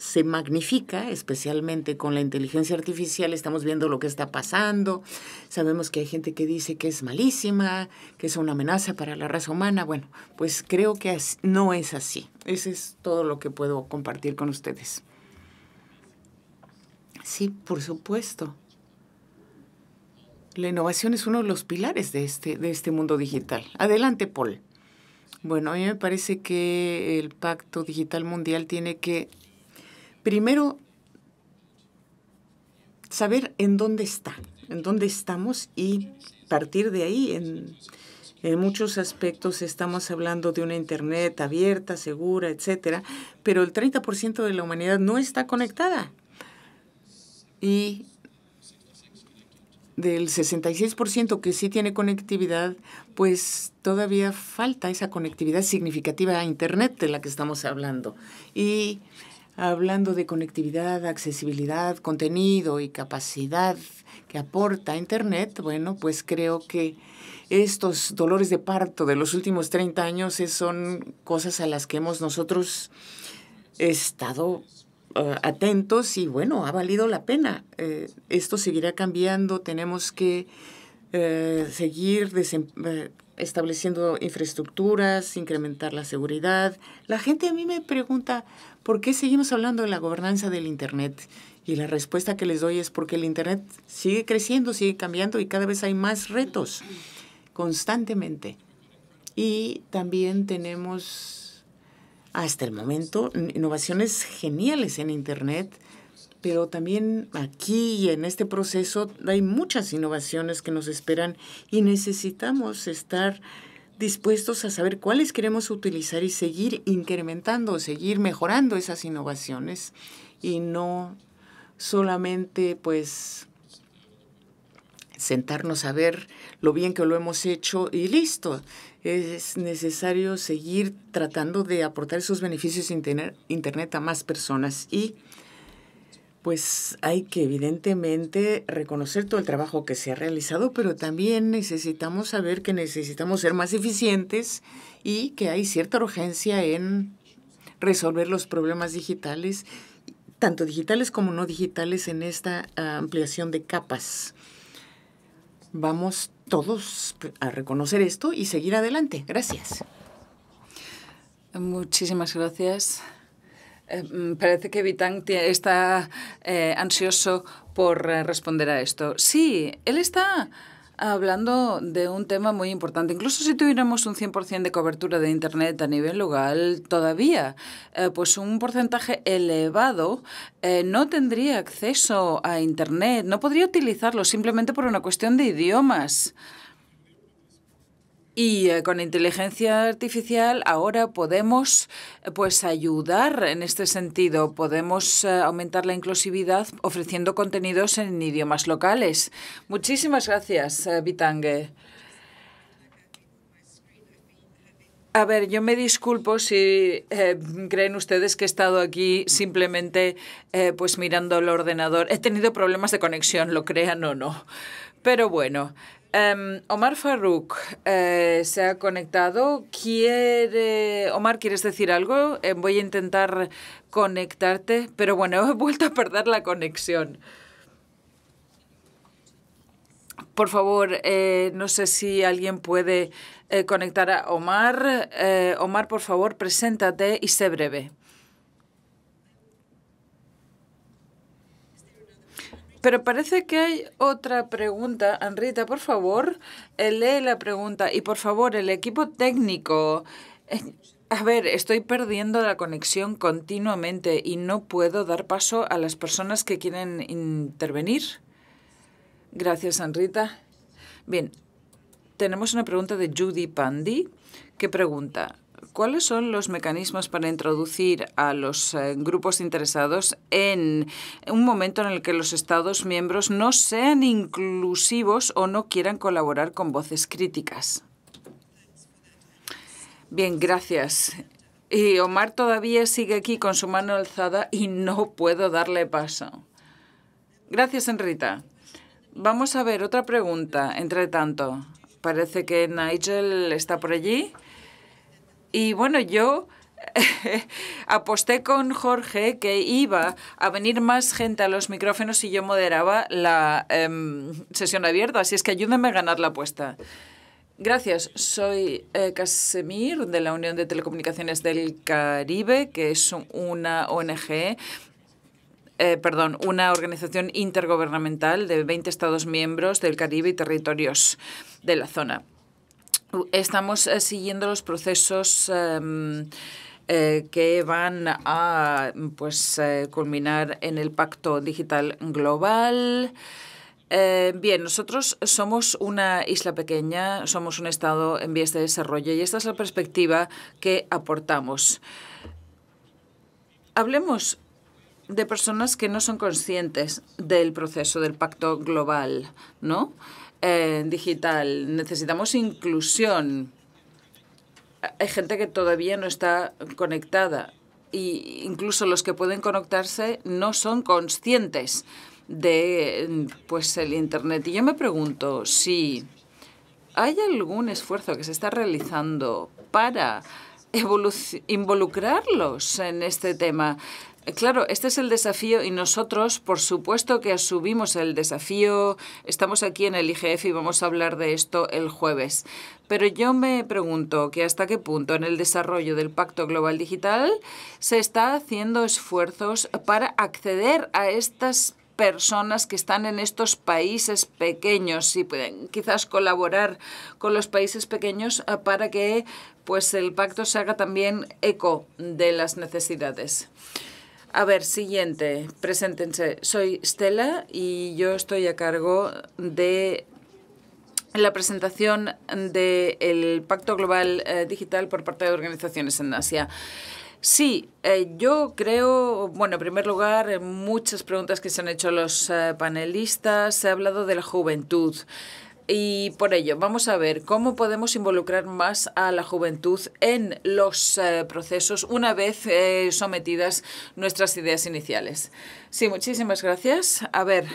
se magnifica, especialmente con la inteligencia artificial, estamos viendo lo que está pasando, sabemos que hay gente que dice que es malísima, que es una amenaza para la raza humana, bueno, pues creo que no es así. Ese es todo lo que puedo compartir con ustedes. Sí, por supuesto. La innovación es uno de los pilares de este, de este mundo digital. Adelante, Paul. Bueno, a mí me parece que el Pacto Digital Mundial tiene que Primero, saber en dónde está, en dónde estamos y partir de ahí. En, muchos aspectos estamos hablando de una Internet abierta, segura, etcétera, pero el 30% de la humanidad no está conectada. Y del 66% que sí tiene conectividad, pues todavía falta esa conectividad significativa a Internet de la que estamos hablando. Y hablando de conectividad, accesibilidad, contenido y capacidad que aporta Internet, bueno, pues creo que estos dolores de parto de los últimos 30 años son cosas a las que hemos nosotros estado eh, atentos y bueno, ha valido la pena. Eh, esto seguirá cambiando, tenemos que eh, seguir estableciendo infraestructuras, incrementar la seguridad. La gente a mí me pregunta, ¿por qué seguimos hablando de la gobernanza del Internet? Y la respuesta que les doy es porque el Internet sigue creciendo, sigue cambiando y cada vez hay más retos constantemente. Y también tenemos hasta el momento innovaciones geniales en Internet pero también aquí y en este proceso hay muchas innovaciones que nos esperan y necesitamos estar dispuestos a saber cuáles queremos utilizar y seguir incrementando, seguir mejorando esas innovaciones y no solamente pues sentarnos a ver lo bien que lo hemos hecho y listo. Es necesario seguir tratando de aportar esos beneficios de Internet a más personas y pues hay que evidentemente reconocer todo el trabajo que se ha realizado, pero también necesitamos saber que necesitamos ser más eficientes y que hay cierta urgencia en resolver los problemas digitales, tanto digitales como no digitales, en esta ampliación de capas. Vamos todos a reconocer esto y seguir adelante. Gracias. Muchísimas gracias. Eh, mm, parece que Vitang está eh, ansioso por eh, responder a esto. Sí, él está hablando de un tema muy importante. Incluso si tuviéramos un 100% de cobertura de Internet a nivel local, todavía, pues un porcentaje elevado no tendría acceso a Internet, no podría utilizarlo simplemente por una cuestión de idiomas. Y eh, con inteligencia artificial ahora podemos eh, pues ayudar en este sentido, podemos eh, aumentar la inclusividad ofreciendo contenidos en idiomas locales. Muchísimas gracias, Bitange. A ver, yo me disculpo si creen ustedes que he estado aquí simplemente pues mirando el ordenador. He tenido problemas de conexión, lo crean o no. Pero bueno, Em, Omar Faruk eh, se ha conectado. Quiere, Omar, ¿quieres decir algo? Eh, voy a intentar conectarte, pero bueno, [LAUGHS] he vuelto a perder la conexión. Por favor, eh, no sé si alguien puede conectar a Omar. Omar, por favor, preséntate y sé breve. Pero parece que hay otra pregunta. Anrita, por favor, eh, lee la pregunta. Y por favor, el equipo técnico. A ver, estoy perdiendo la conexión continuamente y no puedo dar paso a las personas que quieren intervenir. Gracias, Anrita. Bien, tenemos una pregunta de Judy Pandy que pregunta, ¿Cuáles son los mecanismos para introducir a los eh, grupos interesados en un momento en el que los Estados miembros no sean inclusivos o no quieran colaborar con voces críticas? Bien, gracias. Y Omar todavía sigue aquí con su mano alzada y no puedo darle paso. Gracias, Enrita. Vamos a ver otra pregunta, entre tanto. Parece que Nigel está por allí. Y bueno, yo [LAUGHS] aposté con Jorge que iba a venir más gente a los micrófonos si yo moderaba la em, sesión abierta, así es que ayúdenme a ganar la apuesta. Gracias, soy eh, Casemir de la Unión de Telecomunicaciones del Caribe, que es una ONG eh, perdón, una organización intergubernamental de 20 Estados miembros del Caribe y territorios de la zona estamos eh, siguiendo los procesos em, eh, que van a pues eh, culminar en el Pacto Digital Global. bien, nosotros somos una isla pequeña, somos un Estado en vías de desarrollo y esta es la perspectiva que aportamos. Hablemos de personas que no son conscientes del proceso del pacto global, ¿no? digital, necesitamos inclusión. Hay gente que todavía no está conectada e incluso los que pueden conectarse no son conscientes de pues el internet y yo me pregunto si hay algún esfuerzo que se está realizando para involucrarlos en este tema eh, claro, este es el desafío y nosotros, por supuesto que asumimos el desafío. Estamos aquí en el IGF y vamos a hablar de esto el jueves. Pero yo me pregunto que hasta qué punto en el desarrollo del Pacto Global Digital se está haciendo esfuerzos para acceder a estas personas que están en estos países pequeños y pueden quizás colaborar con los países pequeños eh, para que pues el pacto se haga también eco de las necesidades. A ver, siguiente, preséntense. Soy Stella y yo estoy a cargo de la presentación del Pacto Global eh, Digital por parte de organizaciones en Asia. Sí, eh, yo creo, bueno, en primer lugar, muchas preguntas que se han hecho los eh, panelistas, se ha hablado de la juventud. Y por ello, vamos a ver cómo podemos involucrar más a la juventud en los eh, procesos una vez eh, sometidas nuestras ideas iniciales. Sí, muchísimas gracias. A ver,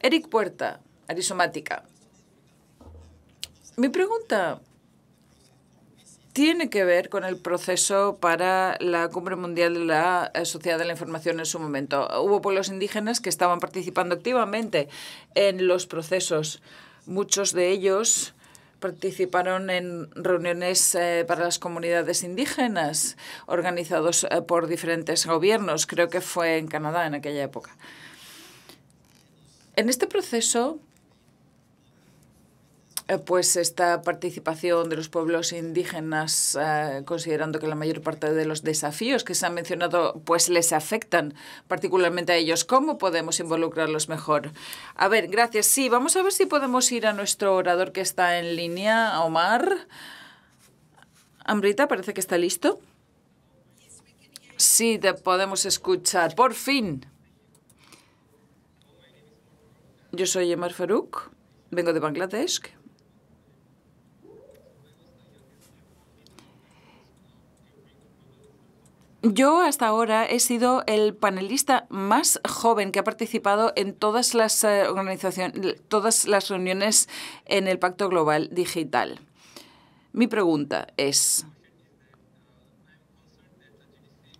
Eric Puerta, Arisomática. Mi pregunta tiene que ver con el proceso para la Cumbre Mundial de la eh, Sociedad de la Información en su momento. Hubo pueblos indígenas que estaban participando activamente en los procesos Muchos de ellos participaron en reuniones eh, para las comunidades indígenas organizados eh, por diferentes gobiernos, creo que fue en Canadá en aquella época. En este proceso eh, pues esta participación de los pueblos indígenas, eh, considerando que la mayor parte de los desafíos que se han mencionado, pues les afectan particularmente a ellos. ¿Cómo podemos involucrarlos mejor? A ver, gracias. Sí, vamos a ver si podemos ir a nuestro orador que está en línea, Omar. Ambrita, parece que está listo. Sí, te podemos escuchar. Por fin. Yo soy Omar Farouk, vengo de Bangladesh. Yo hasta ahora he sido el panelista más joven que ha participado en todas las, eh, organizaciones, todas las reuniones en el Pacto Global Digital. Mi pregunta es,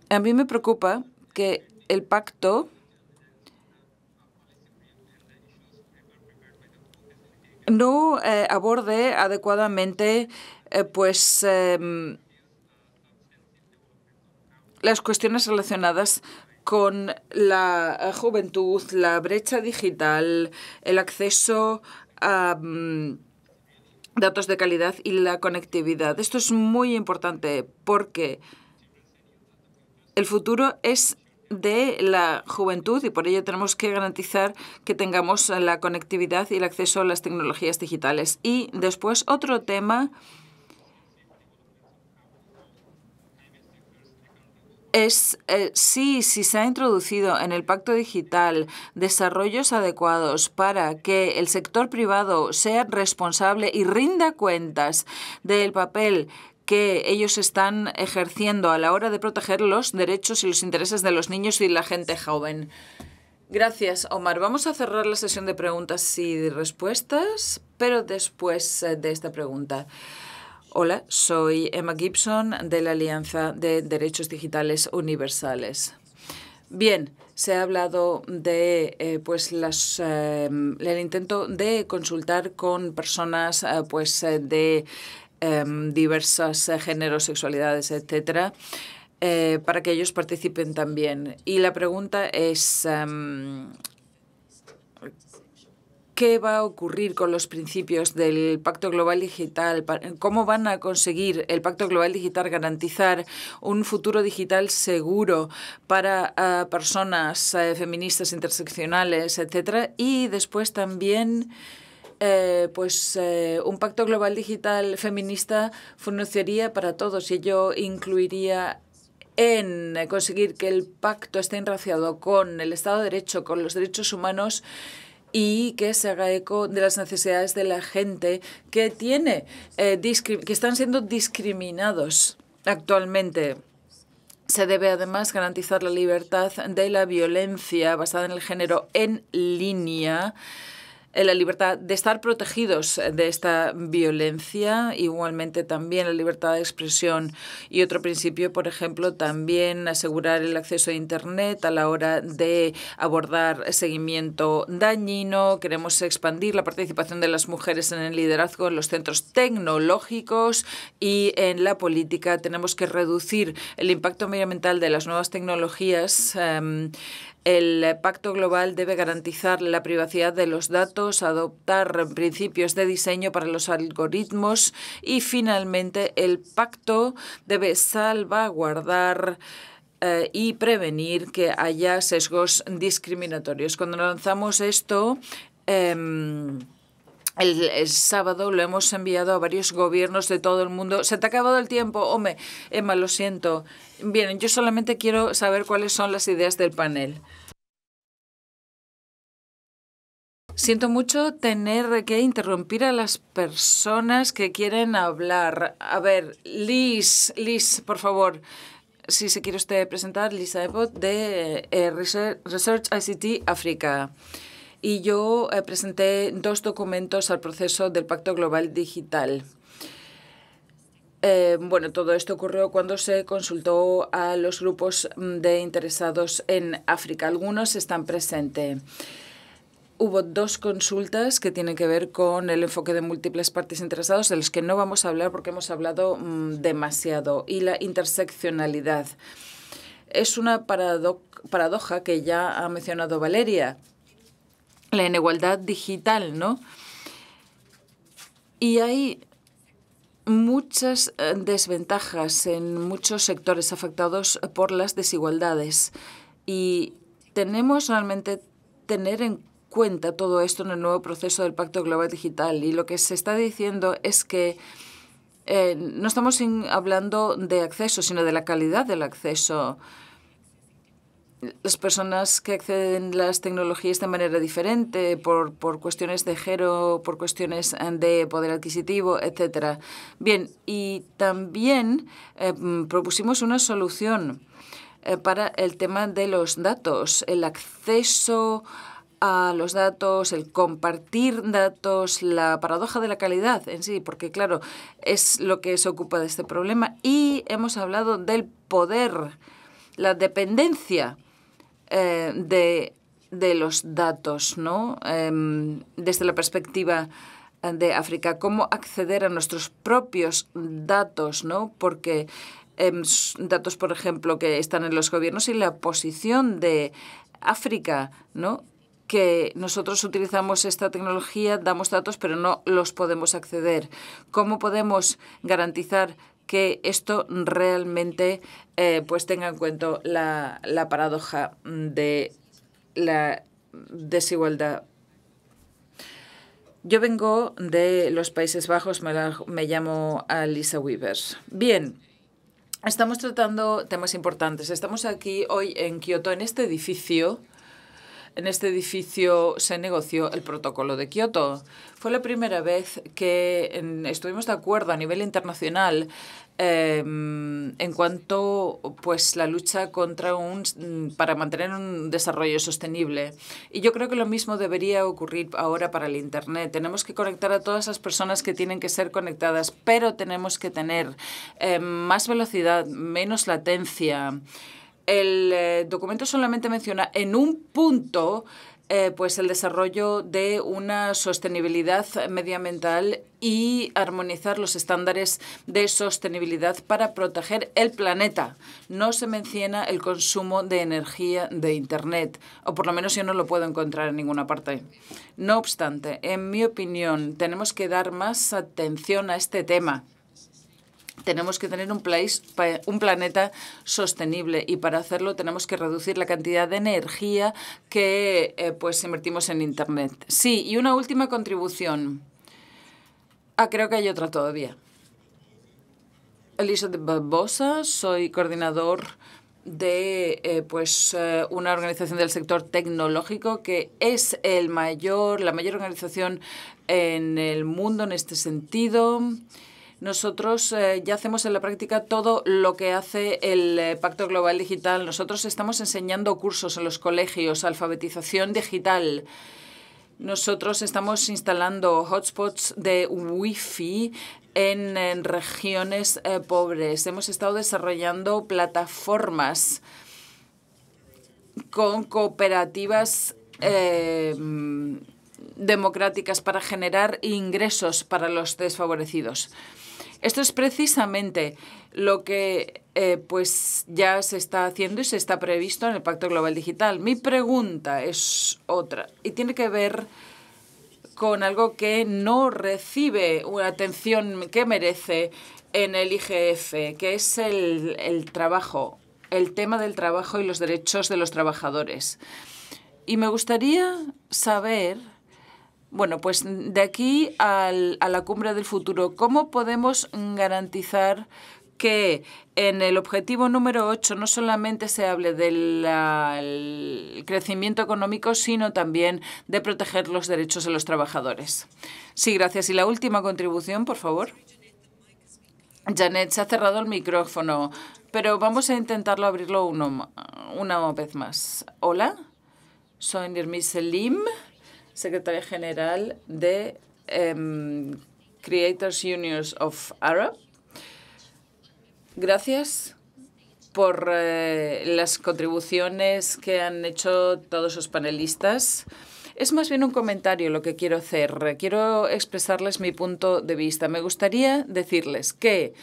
a mí me preocupa que el pacto no eh, aborde adecuadamente eh, pues em, las cuestiones relacionadas con la juventud, la brecha digital, el acceso a mm, datos de calidad y la conectividad. Esto es muy importante porque el futuro es de la juventud y por ello tenemos que garantizar que tengamos la conectividad y el acceso a las tecnologías digitales. Y después otro tema es eh, si se ha introducido en el pacto digital desarrollos adecuados para que el sector privado sea responsable y rinda cuentas del papel que ellos están ejerciendo a la hora de proteger los derechos y los intereses de los niños y la gente joven. Gracias, Omar. Vamos a cerrar la sesión de preguntas y respuestas, pero después eh, de esta pregunta. Hola, soy Emma Gibson de la Alianza de Derechos Digitales Universales. Bien, se ha hablado de eh, pues em, el intento de consultar con personas eh, pues eh, de em, diversos géneros, sexualidades, etc. para que ellos participen también. Y la pregunta es em, ¿Qué va a ocurrir con los principios del Pacto Global Digital? ¿Cómo van a conseguir el Pacto Global Digital garantizar un futuro digital seguro para ah, personas eh, feministas, interseccionales, etcétera? Y después también... Eh, pues eh, un pacto global digital feminista funcionaría para todos y ello incluiría en conseguir que el pacto esté enraciado con el Estado de Derecho, con los derechos humanos y que se haga eco de las necesidades de la gente que tiene eh, que están siendo discriminados actualmente. Se debe además garantizar la libertad de la violencia basada en el género en línea la libertad de estar protegidos de esta violencia, igualmente también la libertad de expresión y otro principio, por ejemplo, también asegurar el acceso a Internet a la hora de abordar seguimiento dañino. Queremos expandir la participación de las mujeres en el liderazgo en los centros tecnológicos y en la política. Tenemos que reducir el impacto medioambiental de las nuevas tecnologías. Em, el pacto global debe garantizar la privacidad de los datos, adoptar principios de diseño para los algoritmos y, finalmente, el pacto debe salvaguardar eh, y prevenir que haya sesgos discriminatorios. Cuando lanzamos esto, em, el, sábado lo hemos enviado a varios gobiernos de todo el mundo. Se te ha acabado el tiempo, hombre, Emma, lo siento. Bien, yo solamente quiero saber cuáles son las ideas del panel. Siento mucho tener que interrumpir a las personas que quieren hablar. A ver, Liz, Liz, por favor, si se quiere usted presentar, Lisa Ebot de eh, Research ICT África y yo eh, presenté dos documentos al proceso del Pacto Global Digital. Eh, bueno, todo esto ocurrió cuando se consultó a los grupos mm, de interesados en África. Algunos están presentes. Hubo dos consultas que tienen que ver con el enfoque de múltiples partes interesadas, de los que no vamos a hablar porque hemos hablado mm, demasiado, y la interseccionalidad. Es una paradoja que ya ha mencionado Valeria, la inigualdad digital, ¿no? Y hay muchas eh, desventajas en muchos sectores afectados por las desigualdades y tenemos realmente tener en cuenta todo esto en el nuevo proceso del Pacto Global Digital y lo que se está diciendo es que eh, no estamos hablando de acceso, sino de la calidad del acceso las personas que acceden a las tecnologías de manera diferente, por, por cuestiones de género, por cuestiones eh, de poder adquisitivo, etc. Bien, y también eh, propusimos una solución eh, para el tema de los datos, el acceso a los datos, el compartir datos, la paradoja de la calidad en sí, porque claro, es lo que se ocupa de este problema y hemos hablado del poder la dependencia eh, de, los datos, ¿no? Em, desde la perspectiva de África, cómo acceder a nuestros propios datos, ¿no? Porque em, datos, por ejemplo, que están en los gobiernos y la posición de África, ¿no? que nosotros utilizamos esta tecnología, damos datos, pero no los podemos acceder. ¿Cómo podemos garantizar que esto realmente eh, pues tenga en cuenta la, paradoja de la desigualdad yo vengo de los Países Bajos, me, me llamo Alisa Weavers. Bien, estamos tratando temas importantes. Estamos aquí hoy en Kioto, en este edificio en este edificio se negoció el protocolo de Kioto. Fue la primera vez que estuvimos de acuerdo a nivel internacional em, en cuanto pues la lucha contra un para mantener un desarrollo sostenible y yo creo que lo mismo debería ocurrir ahora para el internet tenemos que conectar a todas las personas que tienen que ser conectadas pero tenemos que tener em, más velocidad menos latencia el eh, documento solamente menciona en un punto eh, pues el desarrollo de una sostenibilidad medioambiental y armonizar los estándares de sostenibilidad para proteger el planeta. No se menciona el consumo de energía de Internet, o por lo menos yo no lo puedo encontrar en ninguna parte. No obstante, en mi opinión, tenemos que dar más atención a este tema tenemos que tener un, place, un planeta sostenible y para hacerlo tenemos que reducir la cantidad de energía que eh, pues invertimos en Internet. Sí, y una última contribución. Ah, creo que hay otra todavía. ...Elisa de Barbosa, soy coordinador de eh, pues eh, una organización del sector tecnológico que es el mayor la mayor organización en el mundo en este sentido nosotros eh, ya hacemos en la práctica todo lo que hace el eh, Pacto Global Digital. Nosotros estamos enseñando cursos en los colegios, alfabetización digital. Nosotros estamos instalando hotspots de Wi-Fi en, regiones eh, pobres. Hemos estado desarrollando plataformas con cooperativas democráticas para generar ingresos para los desfavorecidos. Esto es precisamente lo que eh, pues ya se está haciendo y se está previsto en el Pacto Global Digital. Mi pregunta es otra y tiene que ver con algo que no recibe una atención que merece en el IGF, que es el trabajo, el tema del trabajo y los derechos de los trabajadores. Y me gustaría saber bueno, pues de aquí a la cumbre del futuro, ¿cómo podemos garantizar que en el objetivo número 8 no solamente se hable del crecimiento económico, sino también de proteger los derechos de los trabajadores. Sí, gracias. Y la última contribución, por favor. Janet, se ha cerrado el micrófono, pero vamos a intentarlo abrirlo uno, una vez más. Hola, soy Nirmi Selim secretaria general de em, Creators Unions of Arab. Gracias por eh, las contribuciones que han hecho todos los panelistas. Es más bien un comentario lo que quiero hacer. Quiero expresarles mi punto de vista. Me gustaría decirles que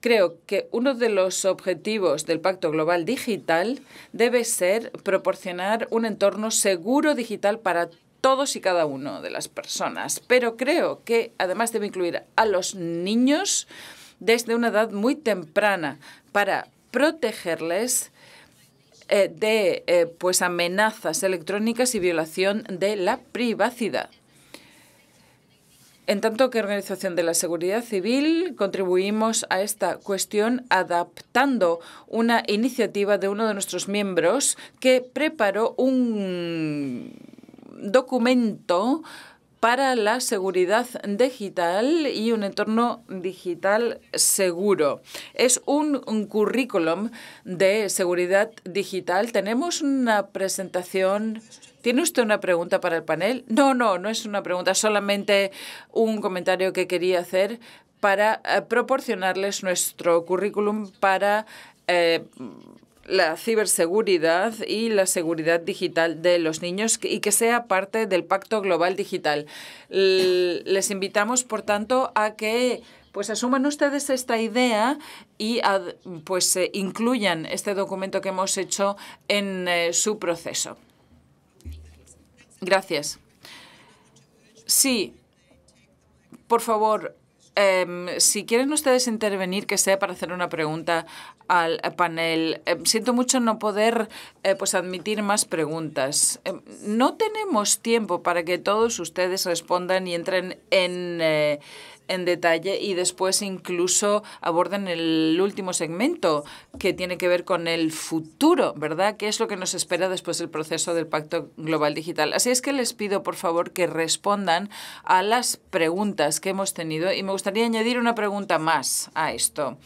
creo que uno de los objetivos del Pacto Global Digital debe ser proporcionar un entorno seguro digital para todos todos y cada uno de las personas, pero creo que además debe incluir a los niños desde una edad muy temprana para protegerles eh, de eh, pues amenazas electrónicas y violación de la privacidad. En tanto que Organización de la Seguridad Civil contribuimos a esta cuestión adaptando una iniciativa de uno de nuestros miembros que preparó un documento para la seguridad digital y un entorno digital seguro. Es un, currículum de seguridad digital. Tenemos una presentación. ¿Tiene usted una pregunta para el panel? No, no, no es una pregunta, solamente un comentario que quería hacer para eh, proporcionarles nuestro currículum para eh, la ciberseguridad y la seguridad digital de los niños y que sea parte del Pacto Global Digital. Les invitamos, por tanto, a que pues asuman ustedes esta idea y pues eh, incluyan este documento que hemos hecho en eh, su proceso. Gracias. Sí, por favor, em, si quieren ustedes intervenir, que sea para hacer una pregunta al panel. Eh, siento mucho no poder eh, pues admitir más preguntas. Eh, no tenemos tiempo para que todos ustedes respondan y entren en, en detalle y después incluso aborden el último segmento que tiene que ver con el futuro, ¿verdad? ¿Qué es lo que nos espera después del proceso del Pacto Global Digital? Así es que les pido, por favor, que respondan a las preguntas que hemos tenido y me gustaría añadir una pregunta más a esto.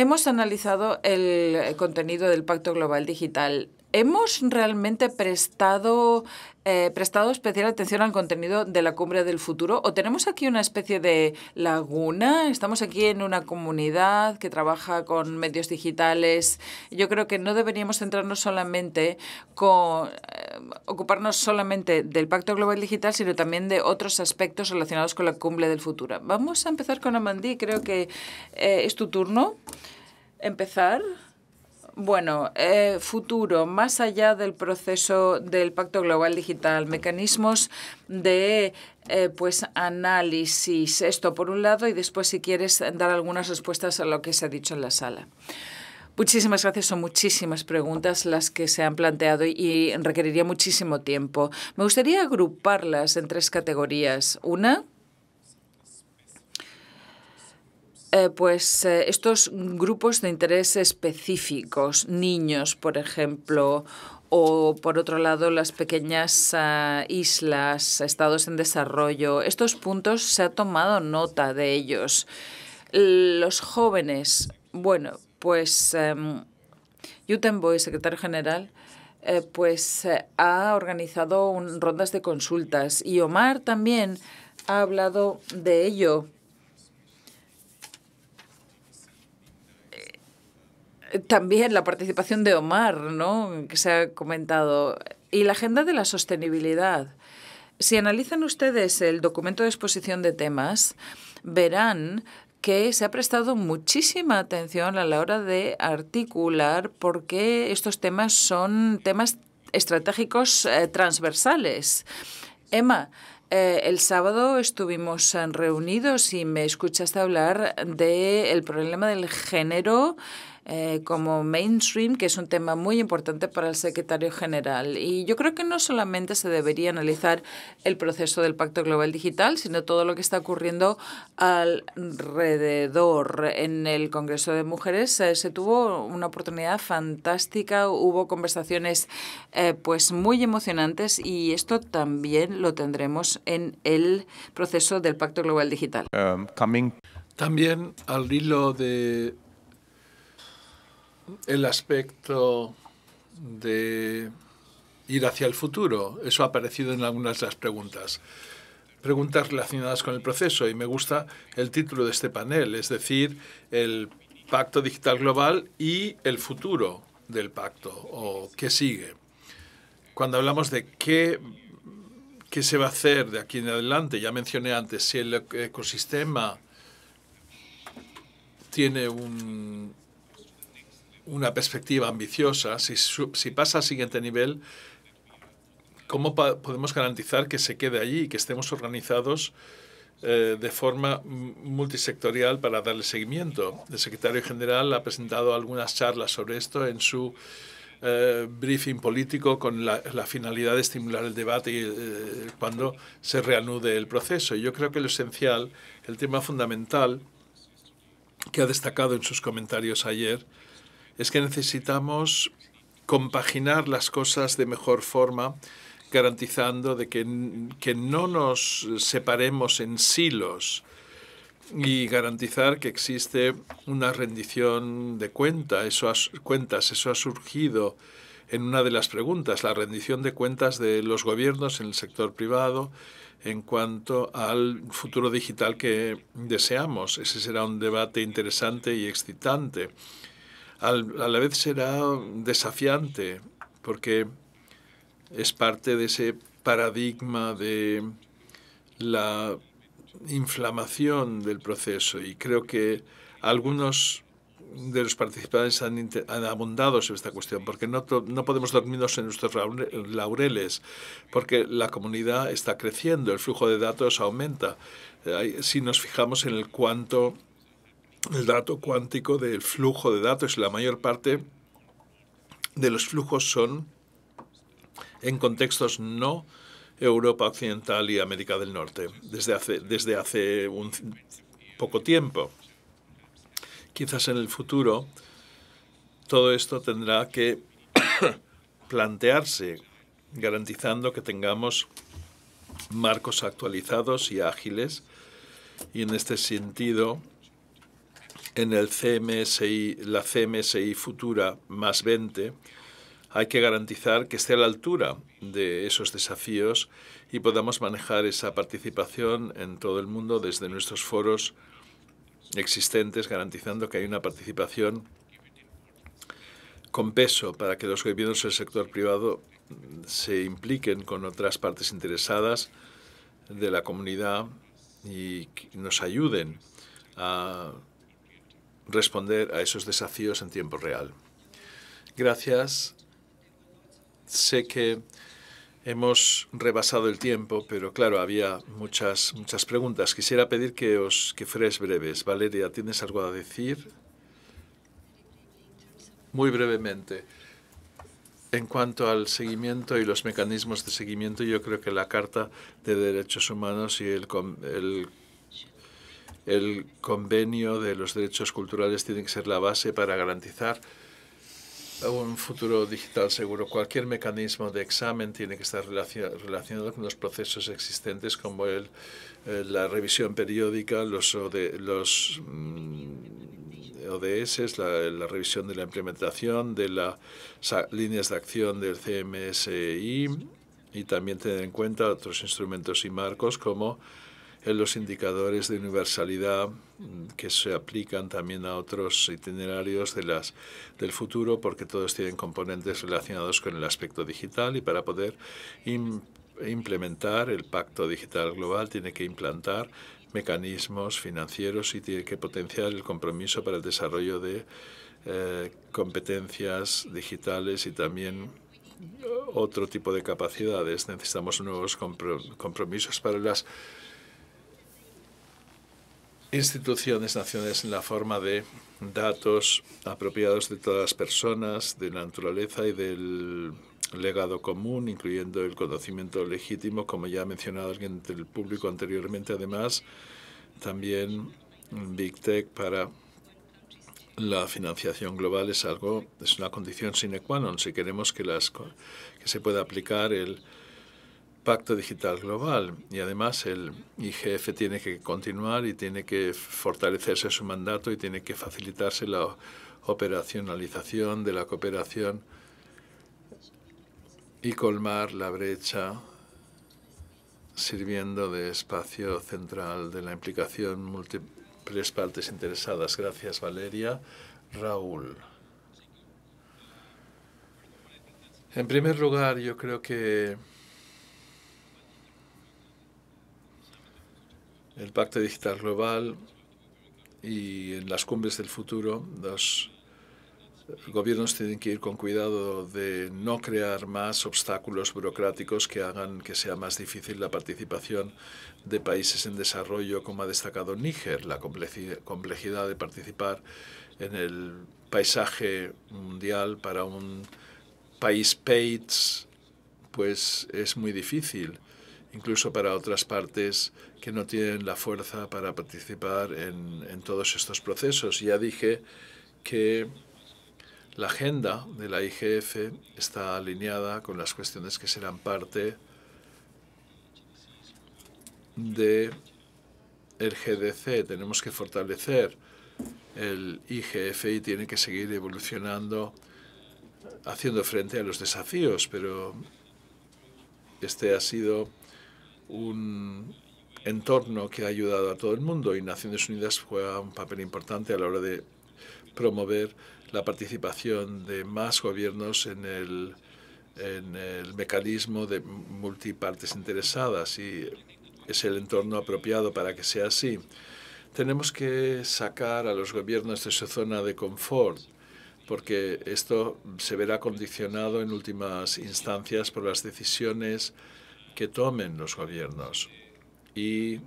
Hemos analizado el eh, contenido del Pacto Global Digital ¿Hemos realmente prestado, eh, prestado especial atención al contenido de la cumbre del futuro? ¿O tenemos aquí una especie de laguna? Estamos aquí en una comunidad que trabaja con medios digitales. Yo creo que no deberíamos centrarnos solamente con eh, ocuparnos solamente del Pacto Global Digital, sino también de otros aspectos relacionados con la cumbre del futuro. Vamos a empezar con Amandí. Creo que eh, es tu turno. Empezar. Bueno, eh, futuro, más allá del proceso del Pacto Global Digital, mecanismos de eh, pues análisis, esto por un lado, y después si quieres dar algunas respuestas a lo que se ha dicho en la sala. Muchísimas gracias. Son muchísimas preguntas las que se han planteado y requeriría muchísimo tiempo. Me gustaría agruparlas en tres categorías. Una, Eh, pues eh, estos grupos de interés específicos, niños, por ejemplo, o por otro lado las pequeñas ah, islas, estados en desarrollo, estos puntos se ha tomado nota de ellos. Los jóvenes, bueno, pues um, secretario general, eh, pues ha organizado rondas de consultas y Omar también ha hablado de ello También la participación de Omar, ¿no? que se ha comentado, y la agenda de la sostenibilidad. Si analizan ustedes el documento de exposición de temas, verán que se ha prestado muchísima atención a la hora de articular por qué estos temas son temas estratégicos eh, transversales. Emma, eh, el sábado estuvimos reunidos y me escuchaste hablar del problema del género eh, como mainstream, que es un tema muy importante para el secretario general. Y yo creo que no solamente se debería analizar el proceso del Pacto Global Digital, sino todo lo que está ocurriendo alrededor. En el Congreso de Mujeres eh, se tuvo una oportunidad fantástica, hubo conversaciones eh, pues muy emocionantes y esto también lo tendremos en el proceso del Pacto Global Digital. Um, también al hilo de el aspecto de ir hacia el futuro. Eso ha aparecido en algunas de las preguntas. Preguntas relacionadas con el proceso y me gusta el título de este panel, es decir, el Pacto Digital Global y el futuro del pacto o qué sigue. Cuando hablamos de qué, qué se va a hacer de aquí en adelante, ya mencioné antes, si el ecosistema tiene un una perspectiva ambiciosa, si, pasa al siguiente nivel, ¿cómo podemos garantizar que se quede allí y que estemos organizados eh, de forma multisectorial para darle seguimiento? El secretario general ha presentado algunas charlas sobre esto en su eh, briefing político con la, finalidad de estimular el debate eh, cuando se reanude el proceso. Yo creo que lo esencial, el tema fundamental que ha destacado en sus comentarios ayer, es que necesitamos compaginar las cosas de mejor forma, garantizando de que, no nos separemos en silos y garantizar que existe una rendición de cuenta. cuentas. Eso ha surgido en una de las preguntas, la rendición de cuentas de los gobiernos en el sector privado en cuanto al futuro digital que deseamos. Ese será un debate interesante y excitante a la vez será desafiante, porque es parte de ese paradigma de la inflamación del proceso y creo que algunos de los participantes han, abundado sobre esta cuestión, porque no, no podemos dormirnos en nuestros laureles, porque la comunidad está creciendo, el flujo de datos aumenta. Si nos fijamos en el cuánto el dato cuántico del flujo de datos la mayor parte de los flujos son en contextos no Europa Occidental y América del Norte desde hace, desde hace un poco tiempo. Quizás en el futuro todo esto tendrá que [COUGHS] plantearse garantizando que tengamos marcos actualizados y ágiles y en este sentido en el CMSI, la CMSI futura más 20, hay que garantizar que esté a la altura de esos desafíos y podamos manejar esa participación en todo el mundo desde nuestros foros existentes, garantizando que hay una participación con peso para que los gobiernos del sector privado se impliquen con otras partes interesadas de la comunidad y nos ayuden a responder a esos desafíos en tiempo real. Gracias. Sé que hemos rebasado el tiempo, pero claro, había muchas, muchas preguntas. Quisiera pedir que os que fuerais breves. Valeria, ¿tienes algo a decir? Muy brevemente. En cuanto al seguimiento y los mecanismos de seguimiento, yo creo que la Carta de Derechos Humanos y el el convenio de los derechos culturales tiene que ser la base para garantizar un futuro digital seguro. Cualquier mecanismo de examen tiene que estar relacionado con los procesos existentes como eh, la revisión periódica, los, ODS, mm, la, revisión de la implementación de las líneas de acción del CMSI y también tener en cuenta otros instrumentos y marcos como en los indicadores de universalidad mm, que se aplican también a otros itinerarios de las, del futuro, porque todos tienen componentes relacionados con el aspecto digital y para poder implementar el Pacto Digital Global tiene que implantar mecanismos financieros y tiene que potenciar el compromiso para el desarrollo de eh, competencias digitales y también eh, otro tipo de capacidades. Necesitamos nuevos compromisos para las instituciones nacionales en la forma de datos apropiados de todas las personas, de naturaleza y del legado común, incluyendo el conocimiento legítimo, como ya ha mencionado alguien del público anteriormente, además también Big Tech para la financiación global es algo, es una condición sine qua non si queremos que, las, que se pueda aplicar el Pacto Digital Global y además el IGF tiene que continuar y tiene que fortalecerse su mandato y tiene que facilitarse la operacionalización de la cooperación y colmar la brecha sirviendo de espacio central de la implicación múltiples partes interesadas. Gracias, Valeria. Raúl. En primer lugar, yo creo que el Pacto Digital Global y en las cumbres del futuro, los gobiernos tienen que ir con cuidado de no crear más obstáculos burocráticos que hagan que sea más difícil la participación de países en desarrollo, como ha destacado Níger, la complejidad de participar en el paisaje mundial para un país PAIDS, pues es muy difícil, incluso para otras partes que no tienen la fuerza para participar en, todos estos procesos. Ya dije que la agenda de la IGF está alineada con las cuestiones que serán parte de el GDC. Tenemos que fortalecer el IGF y tiene que seguir evolucionando, haciendo frente a los desafíos, pero este ha sido un entorno que ha ayudado a todo el mundo y Naciones Unidas juega un papel importante a la hora de promover la participación de más gobiernos en el, en el mecanismo de multipartes interesadas y es el entorno apropiado para que sea así. Tenemos que sacar a los gobiernos de su zona de confort porque esto se verá condicionado en últimas instancias por las decisiones que tomen los gobiernos y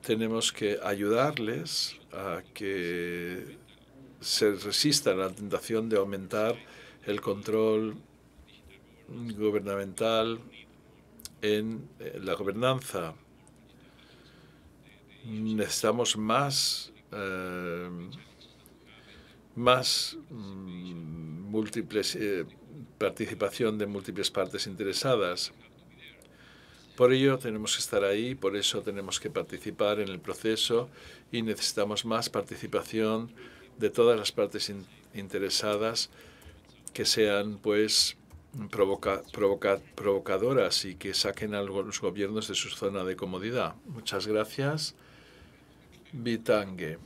tenemos que ayudarles a que se resistan a la tentación de aumentar el control gubernamental en eh, la gobernanza. Necesitamos más, eh, más mm, múltiples, eh, participación de múltiples partes interesadas. Por ello tenemos que estar ahí, por eso tenemos que participar en el proceso y necesitamos más participación de todas las partes interesadas que sean pues provocadoras y que saquen a los gobiernos de su zona de comodidad. Muchas gracias. Bitangue.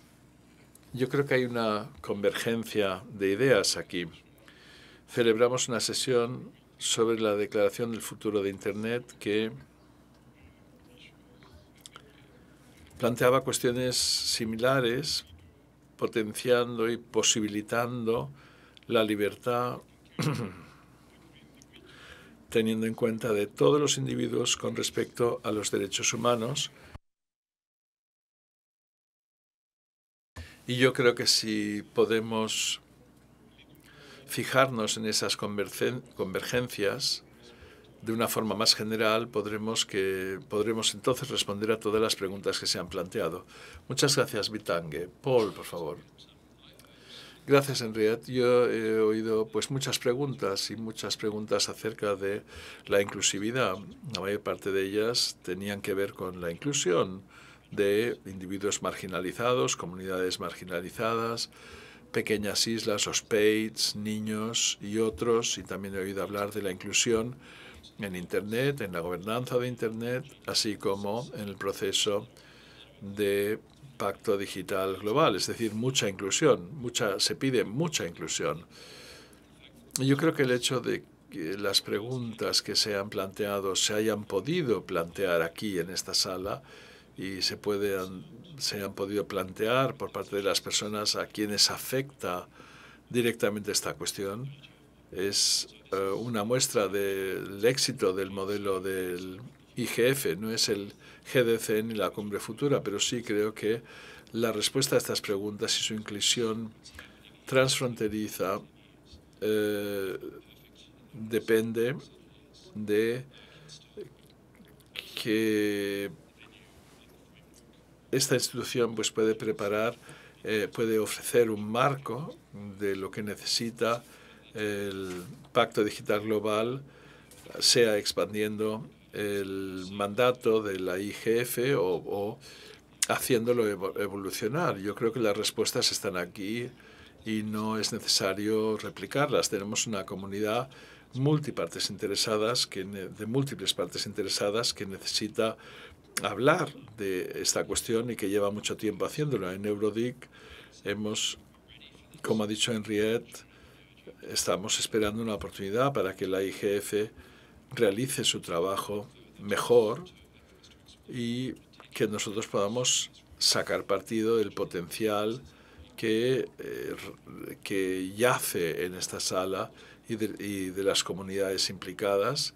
Yo creo que hay una convergencia de ideas aquí. Celebramos una sesión sobre la declaración del futuro de Internet que planteaba cuestiones similares, potenciando y posibilitando la libertad, [CLEARS THROAT] teniendo en cuenta de todos los individuos con respecto a los derechos humanos. Y yo creo que si podemos fijarnos en esas convergencias, de una forma más general podremos, que, podremos entonces responder a todas las preguntas que se han planteado. Muchas gracias, bitange Paul, por favor. Gracias, Henriette. Yo he oído pues muchas preguntas y muchas preguntas acerca de la inclusividad. La mayor parte de ellas tenían que ver con la inclusión de individuos marginalizados, comunidades marginalizadas, pequeñas islas, ospeits, niños y otros. Y también he oído hablar de la inclusión en Internet, en la gobernanza de Internet, así como en el proceso de pacto digital global, es decir, mucha inclusión, mucha, se pide mucha inclusión. Yo creo que el hecho de que las preguntas que se han planteado se hayan podido plantear aquí en esta sala y se, puedan, se han podido plantear por parte de las personas a quienes afecta directamente esta cuestión, es eh, una muestra del éxito del modelo del IGF. No es el GDC ni la cumbre futura, pero sí creo que la respuesta a estas preguntas y su inclusión transfronteriza eh, depende de que esta institución pues puede preparar, eh, puede ofrecer un marco de lo que necesita el Pacto Digital Global eh, sea expandiendo el mandato de la IGF o, haciéndolo evolucionar. Yo creo que las respuestas están aquí y no es necesario replicarlas. Tenemos una comunidad multipartes interesadas que, de múltiples partes interesadas que necesita hablar de esta cuestión y que lleva mucho tiempo haciéndolo. En Eurodic hemos, como ha dicho Henriette, estamos esperando una oportunidad para que la IGF realice su trabajo mejor y que nosotros podamos sacar partido del potencial que, eh, que yace en esta sala y de, las comunidades implicadas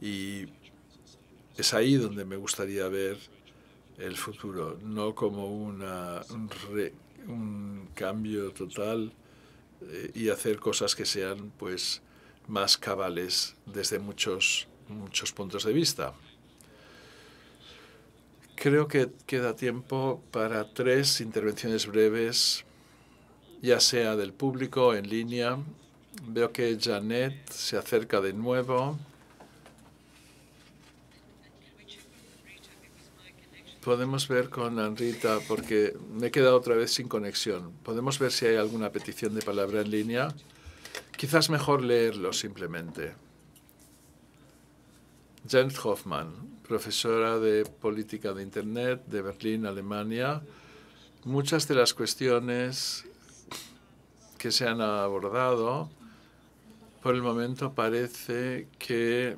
y es ahí donde me gustaría ver el futuro, no como una, un cambio total eh, y hacer cosas que sean pues más cabales desde muchos, puntos de vista. Creo que queda tiempo para tres intervenciones breves, ya sea del público en línea. Veo que Janet se acerca de nuevo. Podemos ver con Anrita, porque me he quedado otra vez sin conexión. Podemos ver si hay alguna petición de palabra en línea. Quizás mejor leerlo simplemente. Jens Hoffman, profesora de Política de Internet de Berlín, Alemania. Muchas de las cuestiones que se han abordado, por el momento parece que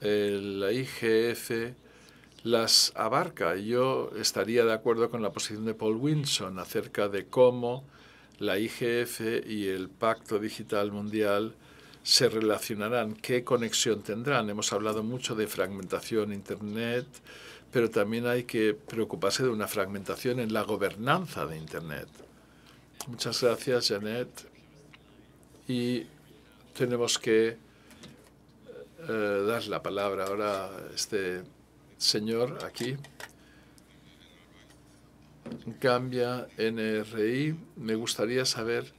la IGF las abarca. Yo estaría de acuerdo con la posición de Paul Winson acerca de cómo la IGF y el Pacto Digital Mundial se relacionarán, qué conexión tendrán. Hemos hablado mucho de fragmentación Internet, pero también hay que preocuparse de una fragmentación en la gobernanza de Internet. Muchas gracias, Janet. Y tenemos que eh, dar la palabra ahora a este Señor, aquí. Cambia NRI. Me gustaría saber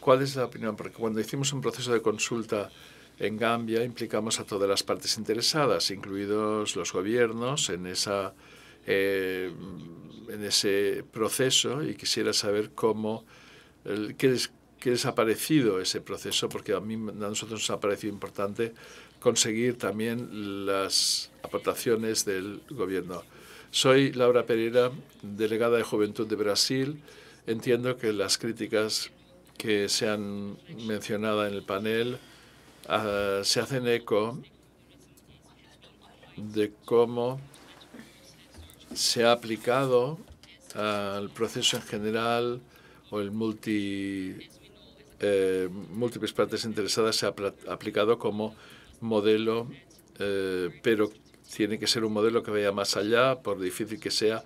cuál es la opinión, porque cuando hicimos un proceso de consulta en Gambia implicamos a todas las partes interesadas, incluidos los gobiernos, en, esa, eh, en ese proceso y quisiera saber cómo, qué, les, qué ha parecido ese proceso, porque a, mí, a nosotros nos ha parecido importante conseguir también las aportaciones del gobierno. Soy Laura Pereira, delegada de Juventud de Brasil. Entiendo que las críticas que se han mencionado en el panel ah, se hacen eco de cómo se ha aplicado al proceso en general o el multi, eh, múltiples partes interesadas se ha aplicado como modelo, eh, pero tiene que ser un modelo que vaya más allá, por difícil que sea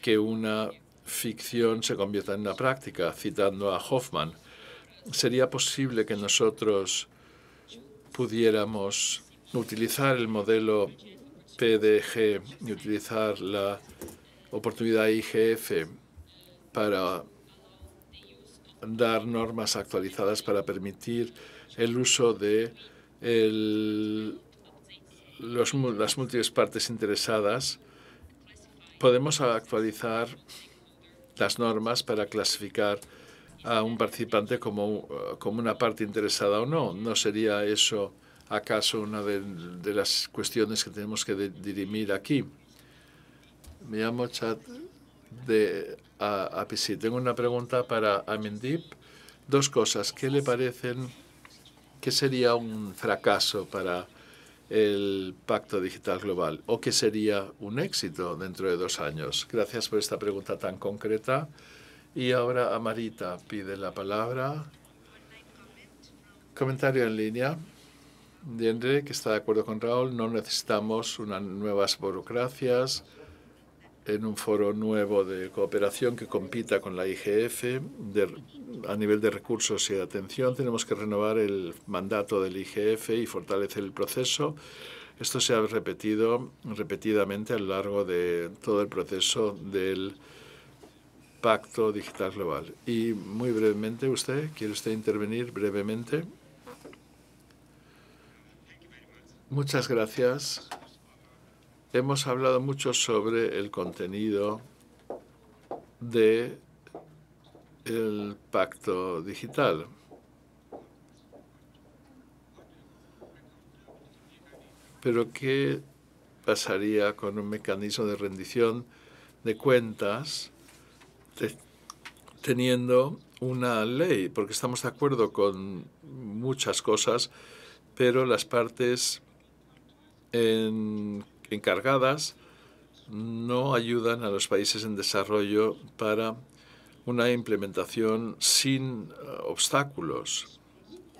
que una ficción se convierta en una práctica, citando a Hoffman. ¿Sería posible que nosotros pudiéramos utilizar el modelo PDG y utilizar la oportunidad IGF para dar normas actualizadas para permitir el uso de las múltiples partes interesadas, podemos actualizar las normas para clasificar a un participante como, una parte interesada o no. ¿No sería eso acaso una de, las cuestiones que tenemos que dirimir aquí? Me llamo Chad de APC. Tengo una pregunta para Amendip. Dos cosas. ¿Qué le parecen? ¿Qué sería un fracaso para el Pacto Digital Global o que sería un éxito dentro de dos años? Gracias por esta pregunta tan concreta. Y ahora Amarita pide la palabra. Comentario en línea. Diendre, que está de acuerdo con Raúl, no necesitamos nuevas burocracias en un foro nuevo de cooperación que compita con la IGF a nivel de recursos y de atención. Tenemos que renovar el mandato del IGF y fortalecer el proceso. Esto se ha repetido repetidamente a lo largo de todo el proceso del Pacto Digital Global. Y muy brevemente, usted, ¿quiere usted intervenir brevemente? Muchas gracias hemos hablado mucho sobre el contenido de el pacto digital. Pero ¿qué pasaría con un mecanismo de rendición de cuentas teniendo una ley? Porque estamos de acuerdo con muchas cosas, pero las partes en encargadas no ayudan a los países en desarrollo para una implementación sin eh, obstáculos.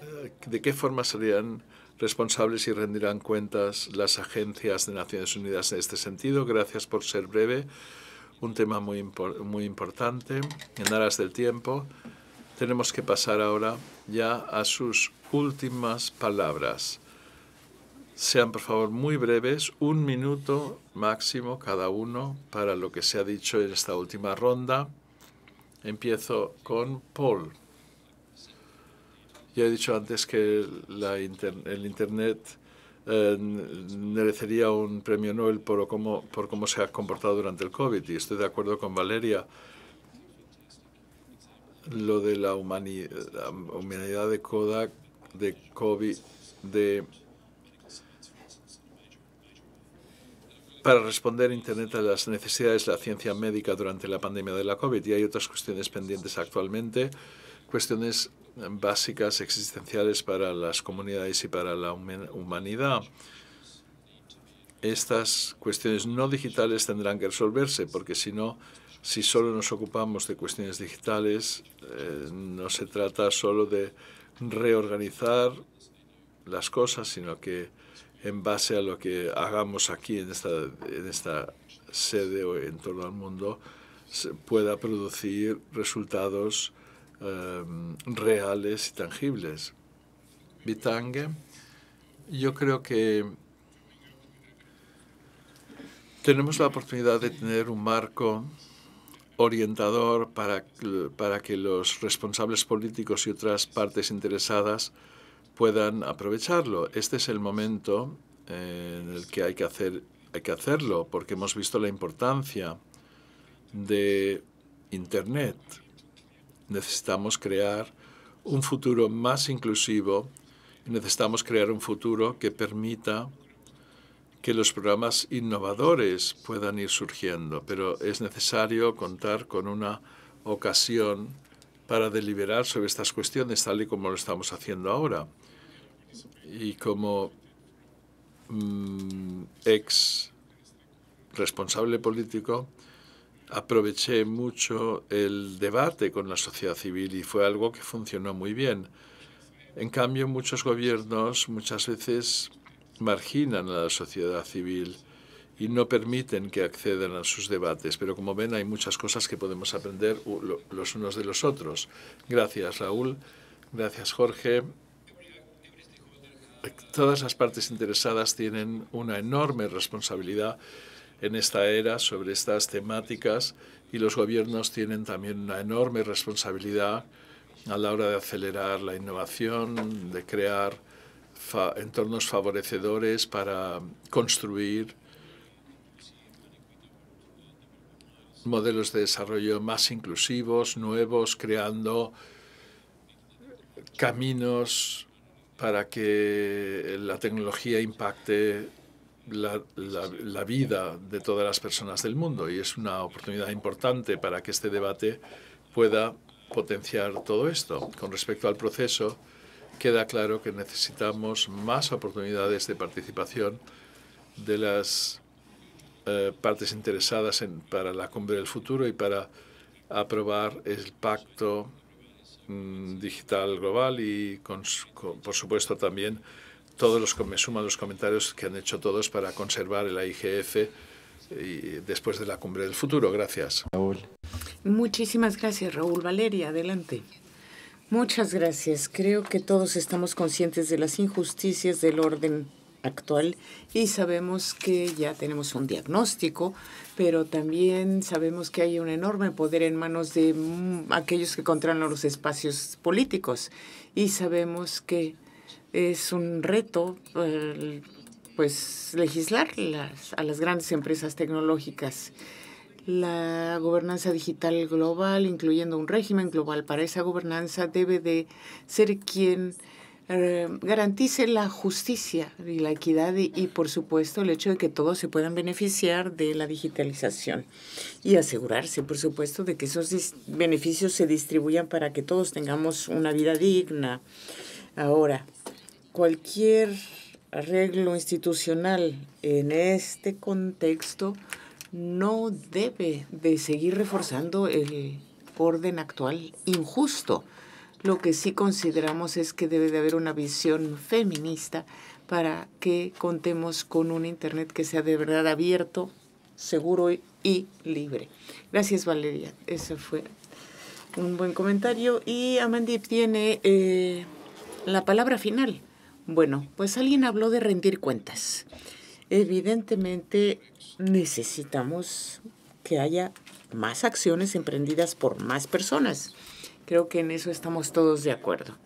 Eh, ¿De qué forma serían responsables y rendirán cuentas las agencias de Naciones Unidas en este sentido? Gracias por ser breve. Un tema muy, muy importante. En aras del tiempo, tenemos que pasar ahora ya a sus últimas palabras. Sean, por favor, muy breves, un minuto máximo cada uno para lo que se ha dicho en esta última ronda. Empiezo con Paul. Ya he dicho antes que la el Internet eh, merecería un premio Nobel por cómo, por cómo se ha comportado durante el COVID, y estoy de acuerdo con Valeria lo de la humanidad, humanidad de Kodak, de COVID, de para responder Internet a las necesidades de la ciencia médica durante la pandemia de la COVID. Y hay otras cuestiones pendientes actualmente, cuestiones básicas, existenciales para las comunidades y para la humanidad. Estas cuestiones no digitales tendrán que resolverse, porque si no, si solo nos ocupamos de cuestiones digitales, eh, no se trata solo de reorganizar las cosas, sino que en base a lo que hagamos aquí en esta, sede o en todo el mundo, pueda producir resultados em, reales y tangibles. Bitange, yo creo que tenemos la oportunidad de tener un marco orientador para, para que los responsables políticos y otras partes interesadas puedan aprovecharlo. Este es el momento eh, en el que hay que, hacer, hay que hacerlo, porque hemos visto la importancia de Internet. Necesitamos crear un futuro más inclusivo, necesitamos crear un futuro que permita que los programas innovadores puedan ir surgiendo, pero es necesario contar con una ocasión para deliberar sobre estas cuestiones, tal y como lo estamos haciendo ahora y como mm, ex responsable político, aproveché mucho el debate con la sociedad civil y fue algo que funcionó muy bien. En cambio, muchos gobiernos muchas veces marginan a la sociedad civil y no permiten que accedan a sus debates. Pero como ven, hay muchas cosas que podemos aprender los unos de los otros. Gracias, Raúl. Gracias, Jorge todas las partes interesadas tienen una enorme responsabilidad en esta era sobre estas temáticas y los gobiernos tienen también una enorme responsabilidad a la hora de acelerar la innovación, de crear entornos favorecedores para construir modelos de desarrollo más inclusivos, nuevos, creando caminos para que la tecnología impacte la, vida de todas las personas del mundo y es una oportunidad importante para que este debate pueda potenciar todo esto. Con respecto al proceso, queda claro que necesitamos más oportunidades de participación de las eh, partes interesadas para la cumbre del futuro y para aprobar el pacto Mm, digital global y, con, por supuesto, también todos los, me suman los comentarios que han hecho todos para conservar el IGF y después de la cumbre del futuro. Gracias. Raúl. Muchísimas gracias, Raúl. Valeria, adelante. Muchas gracias. Creo que todos estamos conscientes de las injusticias del orden actual y sabemos que ya tenemos un diagnóstico, pero también sabemos que hay un enorme poder en manos de mm, aquellos que controlan los espacios políticos y sabemos que es un reto eh, pues legislar a las grandes empresas tecnológicas la gobernanza digital global, incluyendo un régimen global para esa gobernanza, debe de ser quien eh, garantice la justicia y la equidad y, y, por supuesto, el hecho de que todos se puedan beneficiar de la digitalización y asegurarse, por supuesto, de que esos beneficios se distribuyan para que todos tengamos una vida digna. Ahora, cualquier arreglo institucional en este contexto no debe de seguir reforzando el orden actual injusto lo que sí consideramos es que debe de haber una visión feminista para que contemos con un Internet que sea de verdad abierto, seguro y libre. Gracias, Valeria. Ese fue un buen comentario. Y Amandip tiene eh, la palabra final. Bueno, pues alguien habló de rendir cuentas. Evidentemente necesitamos que haya más acciones emprendidas por más personas. Creo que en eso estamos todos de acuerdo.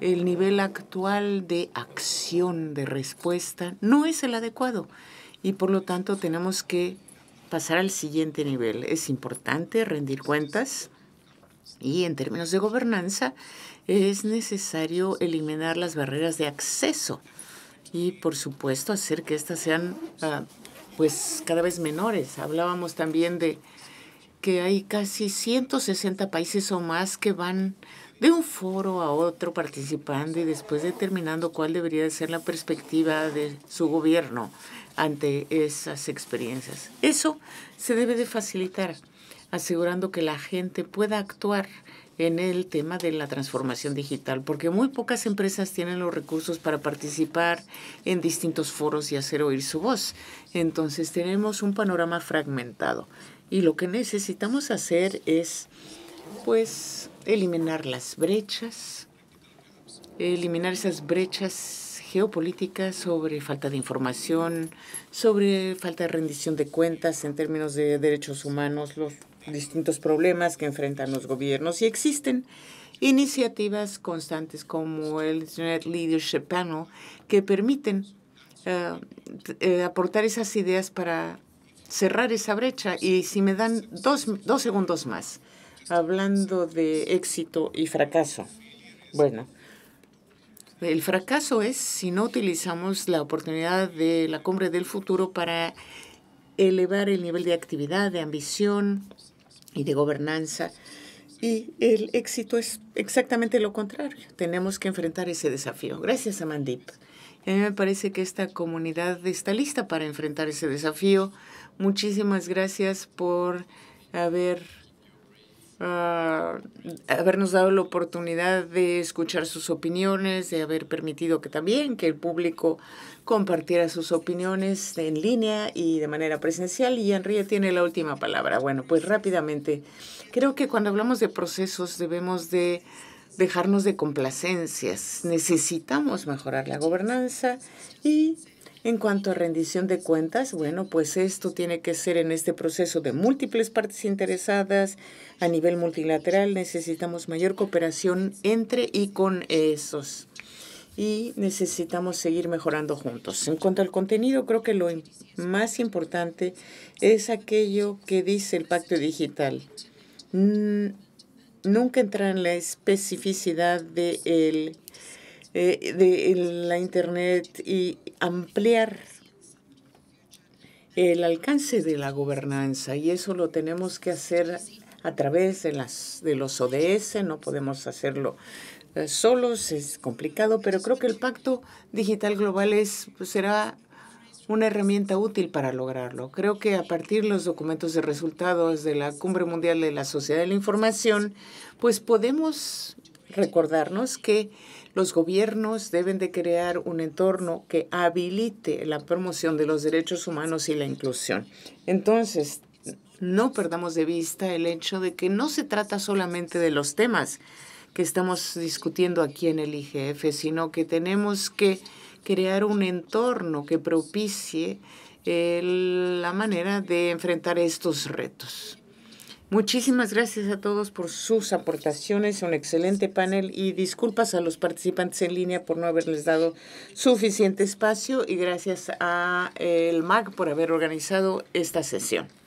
El nivel actual de acción, de respuesta, no es el adecuado y por lo tanto tenemos que pasar al siguiente nivel. Es importante rendir cuentas y en términos de gobernanza es necesario eliminar las barreras de acceso y por supuesto hacer que éstas sean ah, pues cada vez menores. Hablábamos también de que hay casi 160 países o más que van de un foro a otro participando y después determinando cuál debería ser la perspectiva de su gobierno ante esas experiencias. Eso se debe de facilitar, asegurando que la gente pueda actuar en el tema de la transformación digital, porque muy pocas empresas tienen los recursos para participar en distintos foros y hacer oír su voz. Entonces tenemos un panorama fragmentado. Y lo que necesitamos hacer es, pues, eliminar las brechas, eliminar esas brechas geopolíticas sobre falta de información, sobre falta de rendición de cuentas en términos de derechos humanos, los distintos problemas que enfrentan los gobiernos. Y existen iniciativas constantes como el Internet Leadership Panel que permiten eh, eh, aportar esas ideas para cerrar esa brecha. Y si me dan dos, segundos más, hablando de éxito y fracaso. Bueno, el fracaso es si no utilizamos la oportunidad de la cumbre del futuro para elevar el nivel de actividad, de ambición y de gobernanza. Y el éxito es exactamente lo contrario. Tenemos que enfrentar ese desafío. Gracias, Amandip. A mí me parece que esta comunidad está lista para enfrentar ese desafío. Muchísimas gracias por haber ah, habernos dado la oportunidad de escuchar sus opiniones, de haber permitido que también que el público compartiera sus opiniones en línea y de manera presencial. Y Enrique tiene la última palabra. Bueno, pues rápidamente, creo que cuando hablamos de procesos debemos de dejarnos de complacencias. Necesitamos mejorar la gobernanza y en cuanto a rendición de cuentas, bueno, pues esto tiene que ser en este proceso de múltiples partes interesadas a nivel multilateral. Necesitamos mayor cooperación entre y con esos. Y necesitamos seguir mejorando juntos. En cuanto al contenido, creo que lo más importante es aquello que dice el pacto digital. Nunca entrar en la especificidad del de eh, de la Internet y ampliar el alcance de la gobernanza. Y eso lo tenemos que hacer a través de, las, de los ODS, no podemos hacerlo eh, solos, es complicado, pero creo que el Pacto Digital Global es, pues, será una herramienta útil para lograrlo. Creo que a partir de los documentos de resultados de la Cumbre Mundial de la Sociedad de la Información, pues podemos recordarnos que los gobiernos deben de crear un entorno que habilite la promoción de los derechos humanos y la inclusión. Entonces, no perdamos de vista el hecho de que no se trata solamente de los temas que estamos discutiendo aquí en el IGF, sino que tenemos que crear un entorno que propicie eh, la manera de enfrentar estos retos. Muchísimas gracias a todos por sus aportaciones, un excelente panel y disculpas a los participantes en línea por no haberles dado suficiente espacio y gracias a el MAC por haber organizado esta sesión.